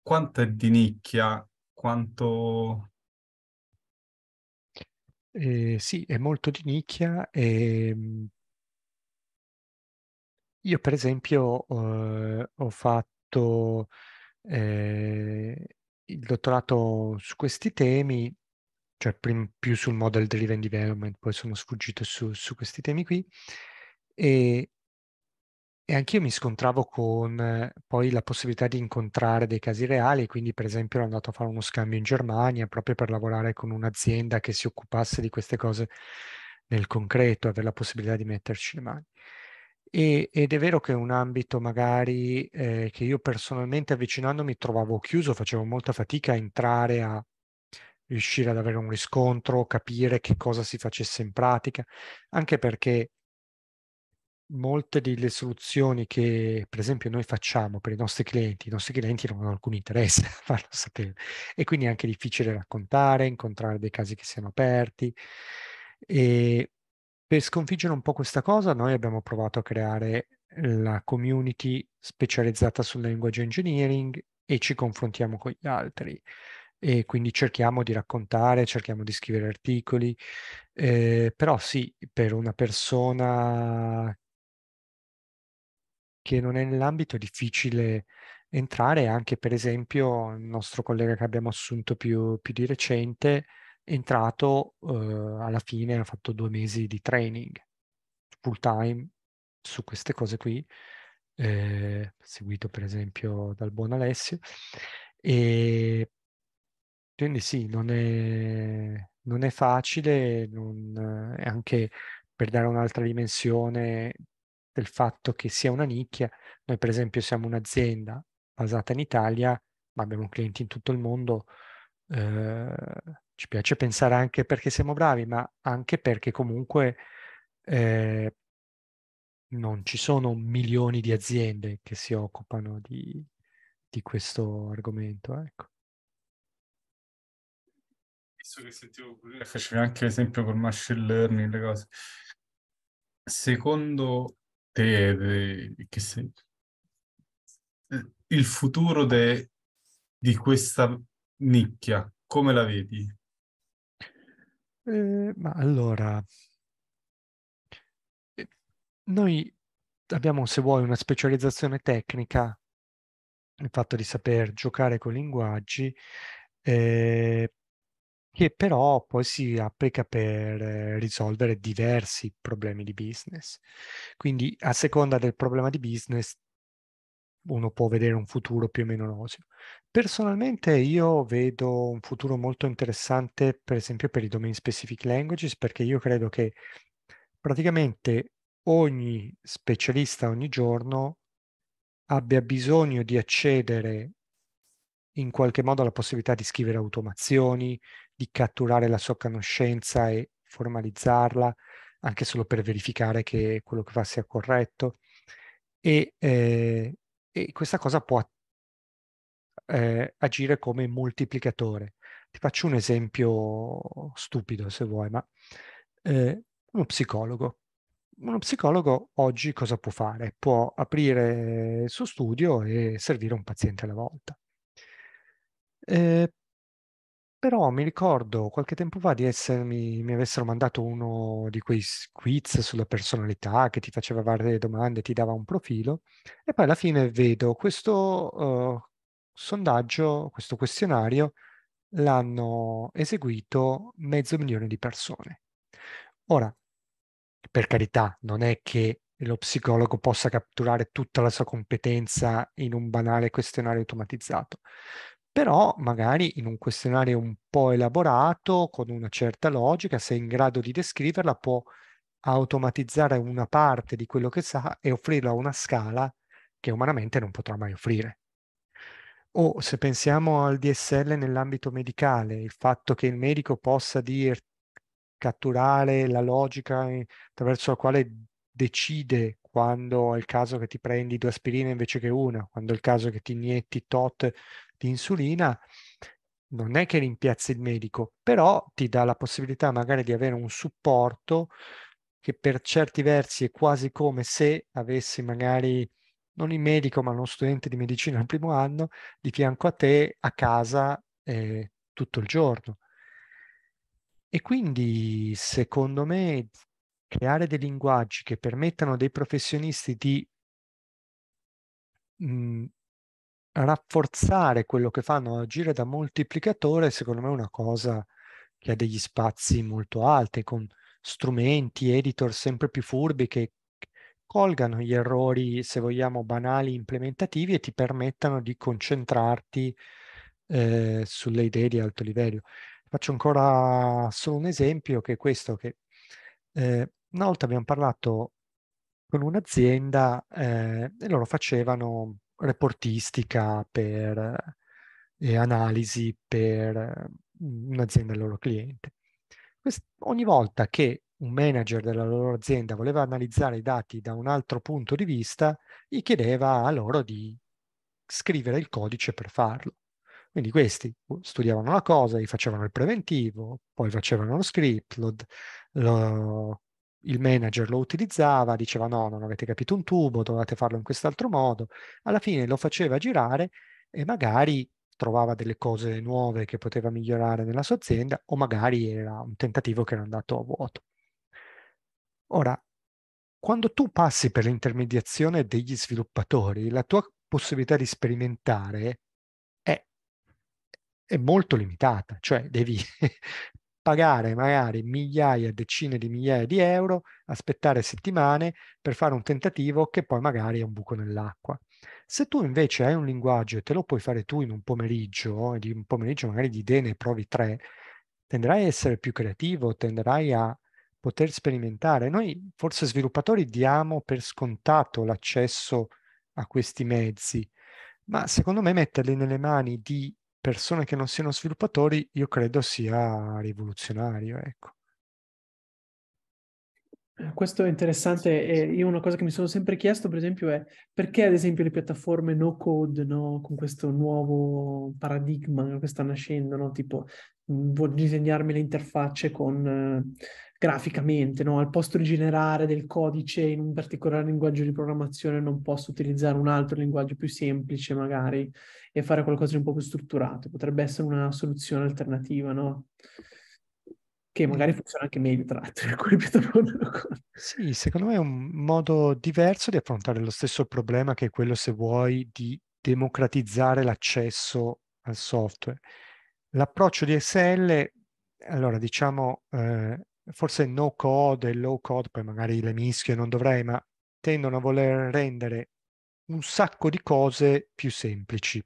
quanto è di nicchia, quanto eh, sì, è molto di nicchia e ehm io per esempio eh, ho fatto eh, il dottorato su questi temi, cioè prim- più sul model driven development, poi sono sfuggito su, su questi temi qui, e e anch'io mi scontravo con eh, poi la possibilità di incontrare dei casi reali, quindi per esempio ero andato a fare uno scambio in Germania proprio per lavorare con un'azienda che si occupasse di queste cose nel concreto, avere la possibilità di metterci le mani. E, ed è vero che è un ambito magari eh, che io personalmente avvicinandomi trovavo chiuso, facevo molta fatica a entrare a riuscire ad avere un riscontro, capire che cosa si facesse in pratica, anche perché molte delle soluzioni che per esempio noi facciamo per i nostri clienti, i nostri clienti non hanno alcun interesse a farlo sapere e quindi è anche difficile raccontare, incontrare dei casi che siano aperti e per sconfiggere un po' questa cosa noi abbiamo provato a creare la community specializzata sul language engineering e ci confrontiamo con gli altri e quindi cerchiamo di raccontare, cerchiamo di scrivere articoli, eh, però sì, per una persona che non è nell'ambito è difficile entrare, anche per esempio il nostro collega che abbiamo assunto più, più di recente è entrato eh, alla fine, ha fatto due mesi di training full time su queste cose qui, eh, seguito per esempio dal buon Alessio. E quindi sì, non è, non è facile, non, è anche per dare un'altra dimensione del fatto che sia una nicchia. Noi per esempio siamo un'azienda basata in Italia, ma abbiamo clienti in tutto il mondo. Eh, ci piace pensare anche perché siamo bravi, ma anche perché comunque eh, non ci sono milioni di aziende che si occupano di, di questo argomento. Ecco. Visto che sentivo pure, facevi anche l'esempio col machine learning, le cose. Secondo de, de, che se, eh, il futuro de, di questa nicchia, come la vedi? Eh, ma allora, eh, noi abbiamo, se vuoi, una specializzazione tecnica, il fatto di saper giocare con i linguaggi, eh, che però poi si applica per ehm, risolvere diversi problemi di business. Quindi a seconda del problema di business uno può vedere un futuro più o meno roseo. Personalmente io vedo un futuro molto interessante per esempio per i domain specific languages perché io credo che praticamente ogni specialista ogni giorno abbia bisogno di accedere in qualche modo alla possibilità di scrivere automazioni, di catturare la sua conoscenza e formalizzarla, anche solo per verificare che quello che fa sia corretto. E, eh, e questa cosa può eh, agire come moltiplicatore. Ti faccio un esempio stupido se vuoi, ma eh, uno psicologo. Uno psicologo oggi cosa può fare? Può aprire il suo studio e servire un paziente alla volta. Eh, però mi ricordo qualche tempo fa di essermi, mi avessero mandato uno di quei quiz sulla personalità che ti faceva varie domande, ti dava un profilo e poi alla fine vedo questo uh, sondaggio, questo questionario l'hanno eseguito mezzo milione di persone. Ora, per carità, non è che lo psicologo possa catturare tutta la sua competenza in un banale questionario automatizzato, però magari in un questionario un po' elaborato, con una certa logica, se è in grado di descriverla, può automatizzare una parte di quello che sa e offrirlo a una scala che umanamente non potrà mai offrire. O se pensiamo al DSL nell'ambito medicale, il fatto che il medico possa dir, catturare la logica attraverso la quale decide quando è il caso che ti prendi due aspirine invece che una, quando è il caso che ti inietti tot di insulina non è che rimpiazzi il medico, però ti dà la possibilità magari di avere un supporto che per certi versi è quasi come se avessi magari non il medico ma uno studente di medicina al primo anno di fianco a te a casa eh, tutto il giorno. E quindi secondo me creare dei linguaggi che permettano a dei professionisti di mh, mm, rafforzare quello che fanno, agire da moltiplicatore, secondo me è una cosa che ha degli spazi molto alti, con strumenti, editor sempre più furbi che colgano gli errori, se vogliamo, banali implementativi e ti permettano di concentrarti eh, sulle idee di alto livello. Faccio ancora solo un esempio che è questo, che eh, una volta abbiamo parlato con un'azienda eh, e loro facevano reportistica, per eh, analisi per mm, un'azienda del loro cliente. Quest- ogni volta che un manager della loro azienda voleva analizzare i dati da un altro punto di vista, gli chiedeva a loro di scrivere il codice per farlo. Quindi questi boh, studiavano la cosa, gli facevano il preventivo, poi facevano lo script, lo, lo il manager lo utilizzava, diceva no, non avete capito un tubo, dovete farlo in quest'altro modo. Alla fine lo faceva girare e magari trovava delle cose nuove che poteva migliorare nella sua azienda o magari era un tentativo che era andato a vuoto. Ora, quando tu passi per l'intermediazione degli sviluppatori, la tua possibilità di sperimentare è, è molto limitata, cioè devi pagare magari migliaia, decine di migliaia di euro, aspettare settimane per fare un tentativo che poi magari è un buco nell'acqua. Se tu invece hai un linguaggio e te lo puoi fare tu in un pomeriggio, e eh, di un pomeriggio magari di idee ne provi tre, tenderai a essere più creativo, tenderai a poter sperimentare. Noi forse sviluppatori diamo per scontato l'accesso a questi mezzi, ma secondo me metterli nelle mani di persone che non siano sviluppatori, io credo sia rivoluzionario. Ecco. Eh, questo è interessante e io una cosa che mi sono sempre chiesto, per esempio, è perché ad esempio le piattaforme no code, no, con questo nuovo paradigma che sta nascendo, no? tipo mm, vuol disegnarmi le interfacce con, eh, graficamente, no? al posto di generare del codice in un particolare linguaggio di programmazione non posso utilizzare un altro linguaggio più semplice magari e fare qualcosa di un po' più strutturato. Potrebbe essere una soluzione alternativa, no? Che magari funziona anche meglio, tra l'altro, cui piattaforme Sì, secondo me è un modo diverso di affrontare lo stesso problema che è quello, se vuoi, di democratizzare l'accesso al software. L'approccio di SL, allora diciamo, eh, forse no code e low code, poi magari le mischio, non dovrei, ma tendono a voler rendere un sacco di cose più semplici.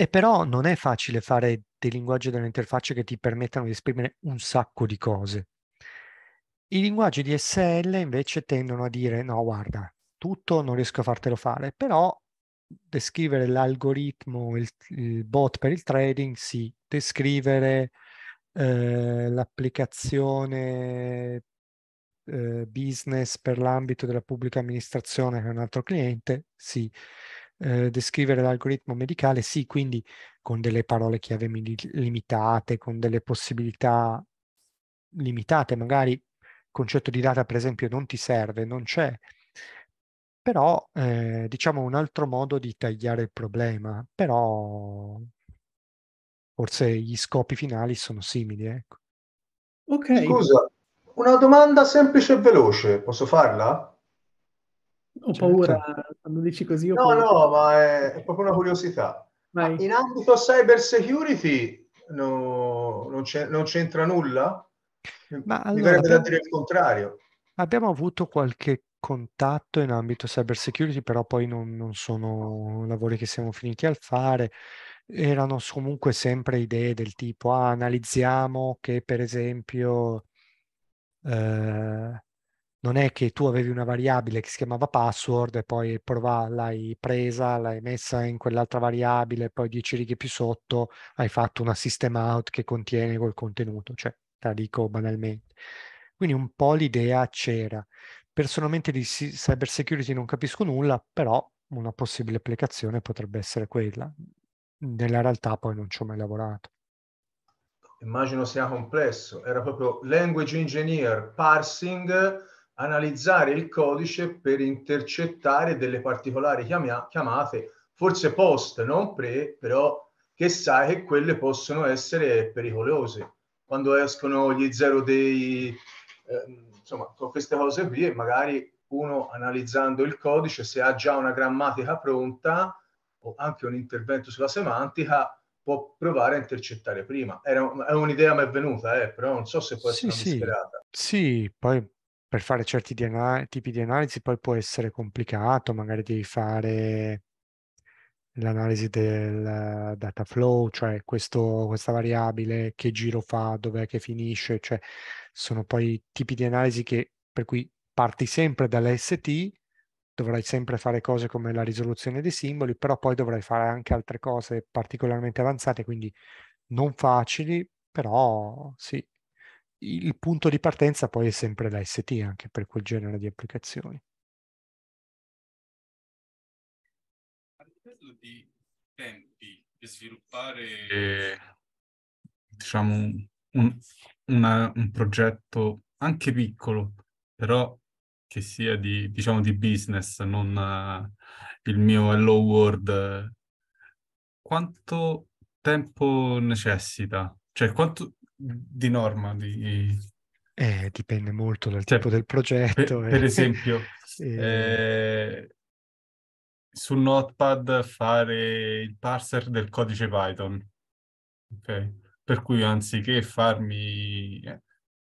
E però non è facile fare dei linguaggi e delle interfacce che ti permettano di esprimere un sacco di cose. I linguaggi di SL invece tendono a dire no, guarda, tutto non riesco a fartelo fare, però descrivere l'algoritmo, il, il bot per il trading, sì, descrivere eh, l'applicazione eh, business per l'ambito della pubblica amministrazione che è un altro cliente, sì. Eh, descrivere l'algoritmo medicale, sì, quindi con delle parole chiave limitate, con delle possibilità limitate, magari il concetto di data per esempio non ti serve, non c'è, però eh, diciamo un altro modo di tagliare il problema, però forse gli scopi finali sono simili. Ecco. Ok. Scusa, una domanda semplice e veloce, posso farla? Ho certo. paura quando dici così. no, paura. no, ma è, è, proprio una curiosità. Vai. In ambito cyber security no, non, non, c'entra nulla? Ma Mi allora, abbiamo, da dire il contrario. Abbiamo avuto qualche contatto in ambito cyber security, però poi non, non sono lavori che siamo finiti a fare erano comunque sempre idee del tipo ah, analizziamo che per esempio eh, non è che tu avevi una variabile che si chiamava password e poi prova, l'hai presa, l'hai messa in quell'altra variabile, poi dieci righe più sotto hai fatto una system out che contiene quel contenuto, cioè te la dico banalmente. Quindi un po' l'idea c'era. Personalmente di cyber security non capisco nulla, però una possibile applicazione potrebbe essere quella. Nella realtà poi non ci ho mai lavorato immagino sia complesso, era proprio language engineer, parsing, analizzare il codice per intercettare delle particolari chiamate, forse post, non pre, però che sai che quelle possono essere pericolose. Quando escono gli zero dei, eh, insomma, con queste cose qui, magari uno analizzando il codice, se ha già una grammatica pronta o anche un intervento sulla semantica, può provare a intercettare prima. Era, è un'idea mi è venuta, eh, però non so se può essere sì, sì. sì, poi per fare certi di anal- tipi di analisi poi può essere complicato, magari devi fare l'analisi del data flow, cioè questo, questa variabile, che giro fa, dov'è che finisce, cioè sono poi tipi di analisi che, per cui parti sempre dall'ST, dovrai sempre fare cose come la risoluzione dei simboli, però poi dovrai fare anche altre cose particolarmente avanzate, quindi non facili, però sì, il punto di partenza poi è sempre la ST anche per quel genere di applicazioni. A livello di tempi per sviluppare eh, diciamo un, una, un, progetto anche piccolo, però che sia di, diciamo, di business, non uh, il mio hello world, quanto tempo necessita? Cioè, quanto, di norma? Di... Eh, dipende molto dal cioè, tipo del progetto. Per, e... per eh. esempio, e... Eh. eh, su Notepad fare il parser del codice Python. Okay? Per cui anziché farmi... Eh,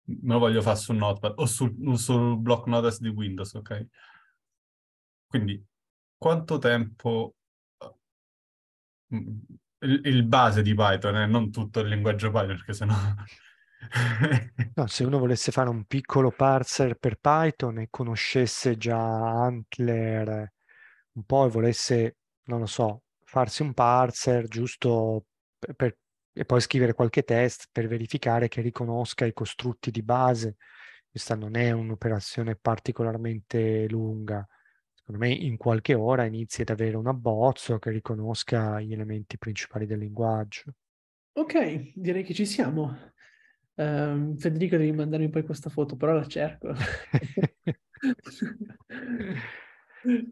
me lo voglio fare su Notepad o sul, sul block notice di Windows, ok? Quindi quanto tempo il, base di Python, eh, non tutto il linguaggio Python, perché sennò... no, se uno volesse fare un piccolo parser per Python e conoscesse già Antler eh, un po' e volesse, non lo so, farsi un parser giusto per, e poi scrivere qualche test per verificare che riconosca i costrutti di base, questa non è un'operazione particolarmente lunga secondo me in qualche ora inizi ad avere un abbozzo che riconosca gli elementi principali del linguaggio. Ok, direi che ci siamo. Um, Federico devi mandarmi poi questa foto, però la cerco.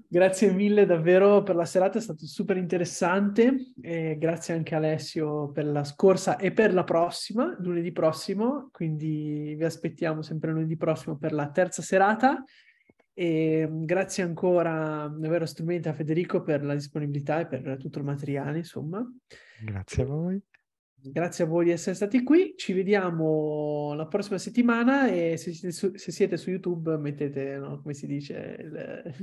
grazie mille davvero per la serata, è stato super interessante. E grazie anche Alessio per la scorsa e per la prossima, lunedì prossimo. Quindi vi aspettiamo sempre lunedì prossimo per la terza serata. E ehm, grazie ancora davvero strumento a Federico per la disponibilità e per tutto il materiale, insomma. Grazie a voi. Grazie a voi di essere stati qui. Ci vediamo la prossima settimana e se siete su, se siete su YouTube mettete, no, come si dice, le,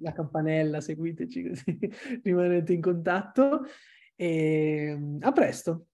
la campanella, seguiteci così rimanete in contatto. E ehm, a presto.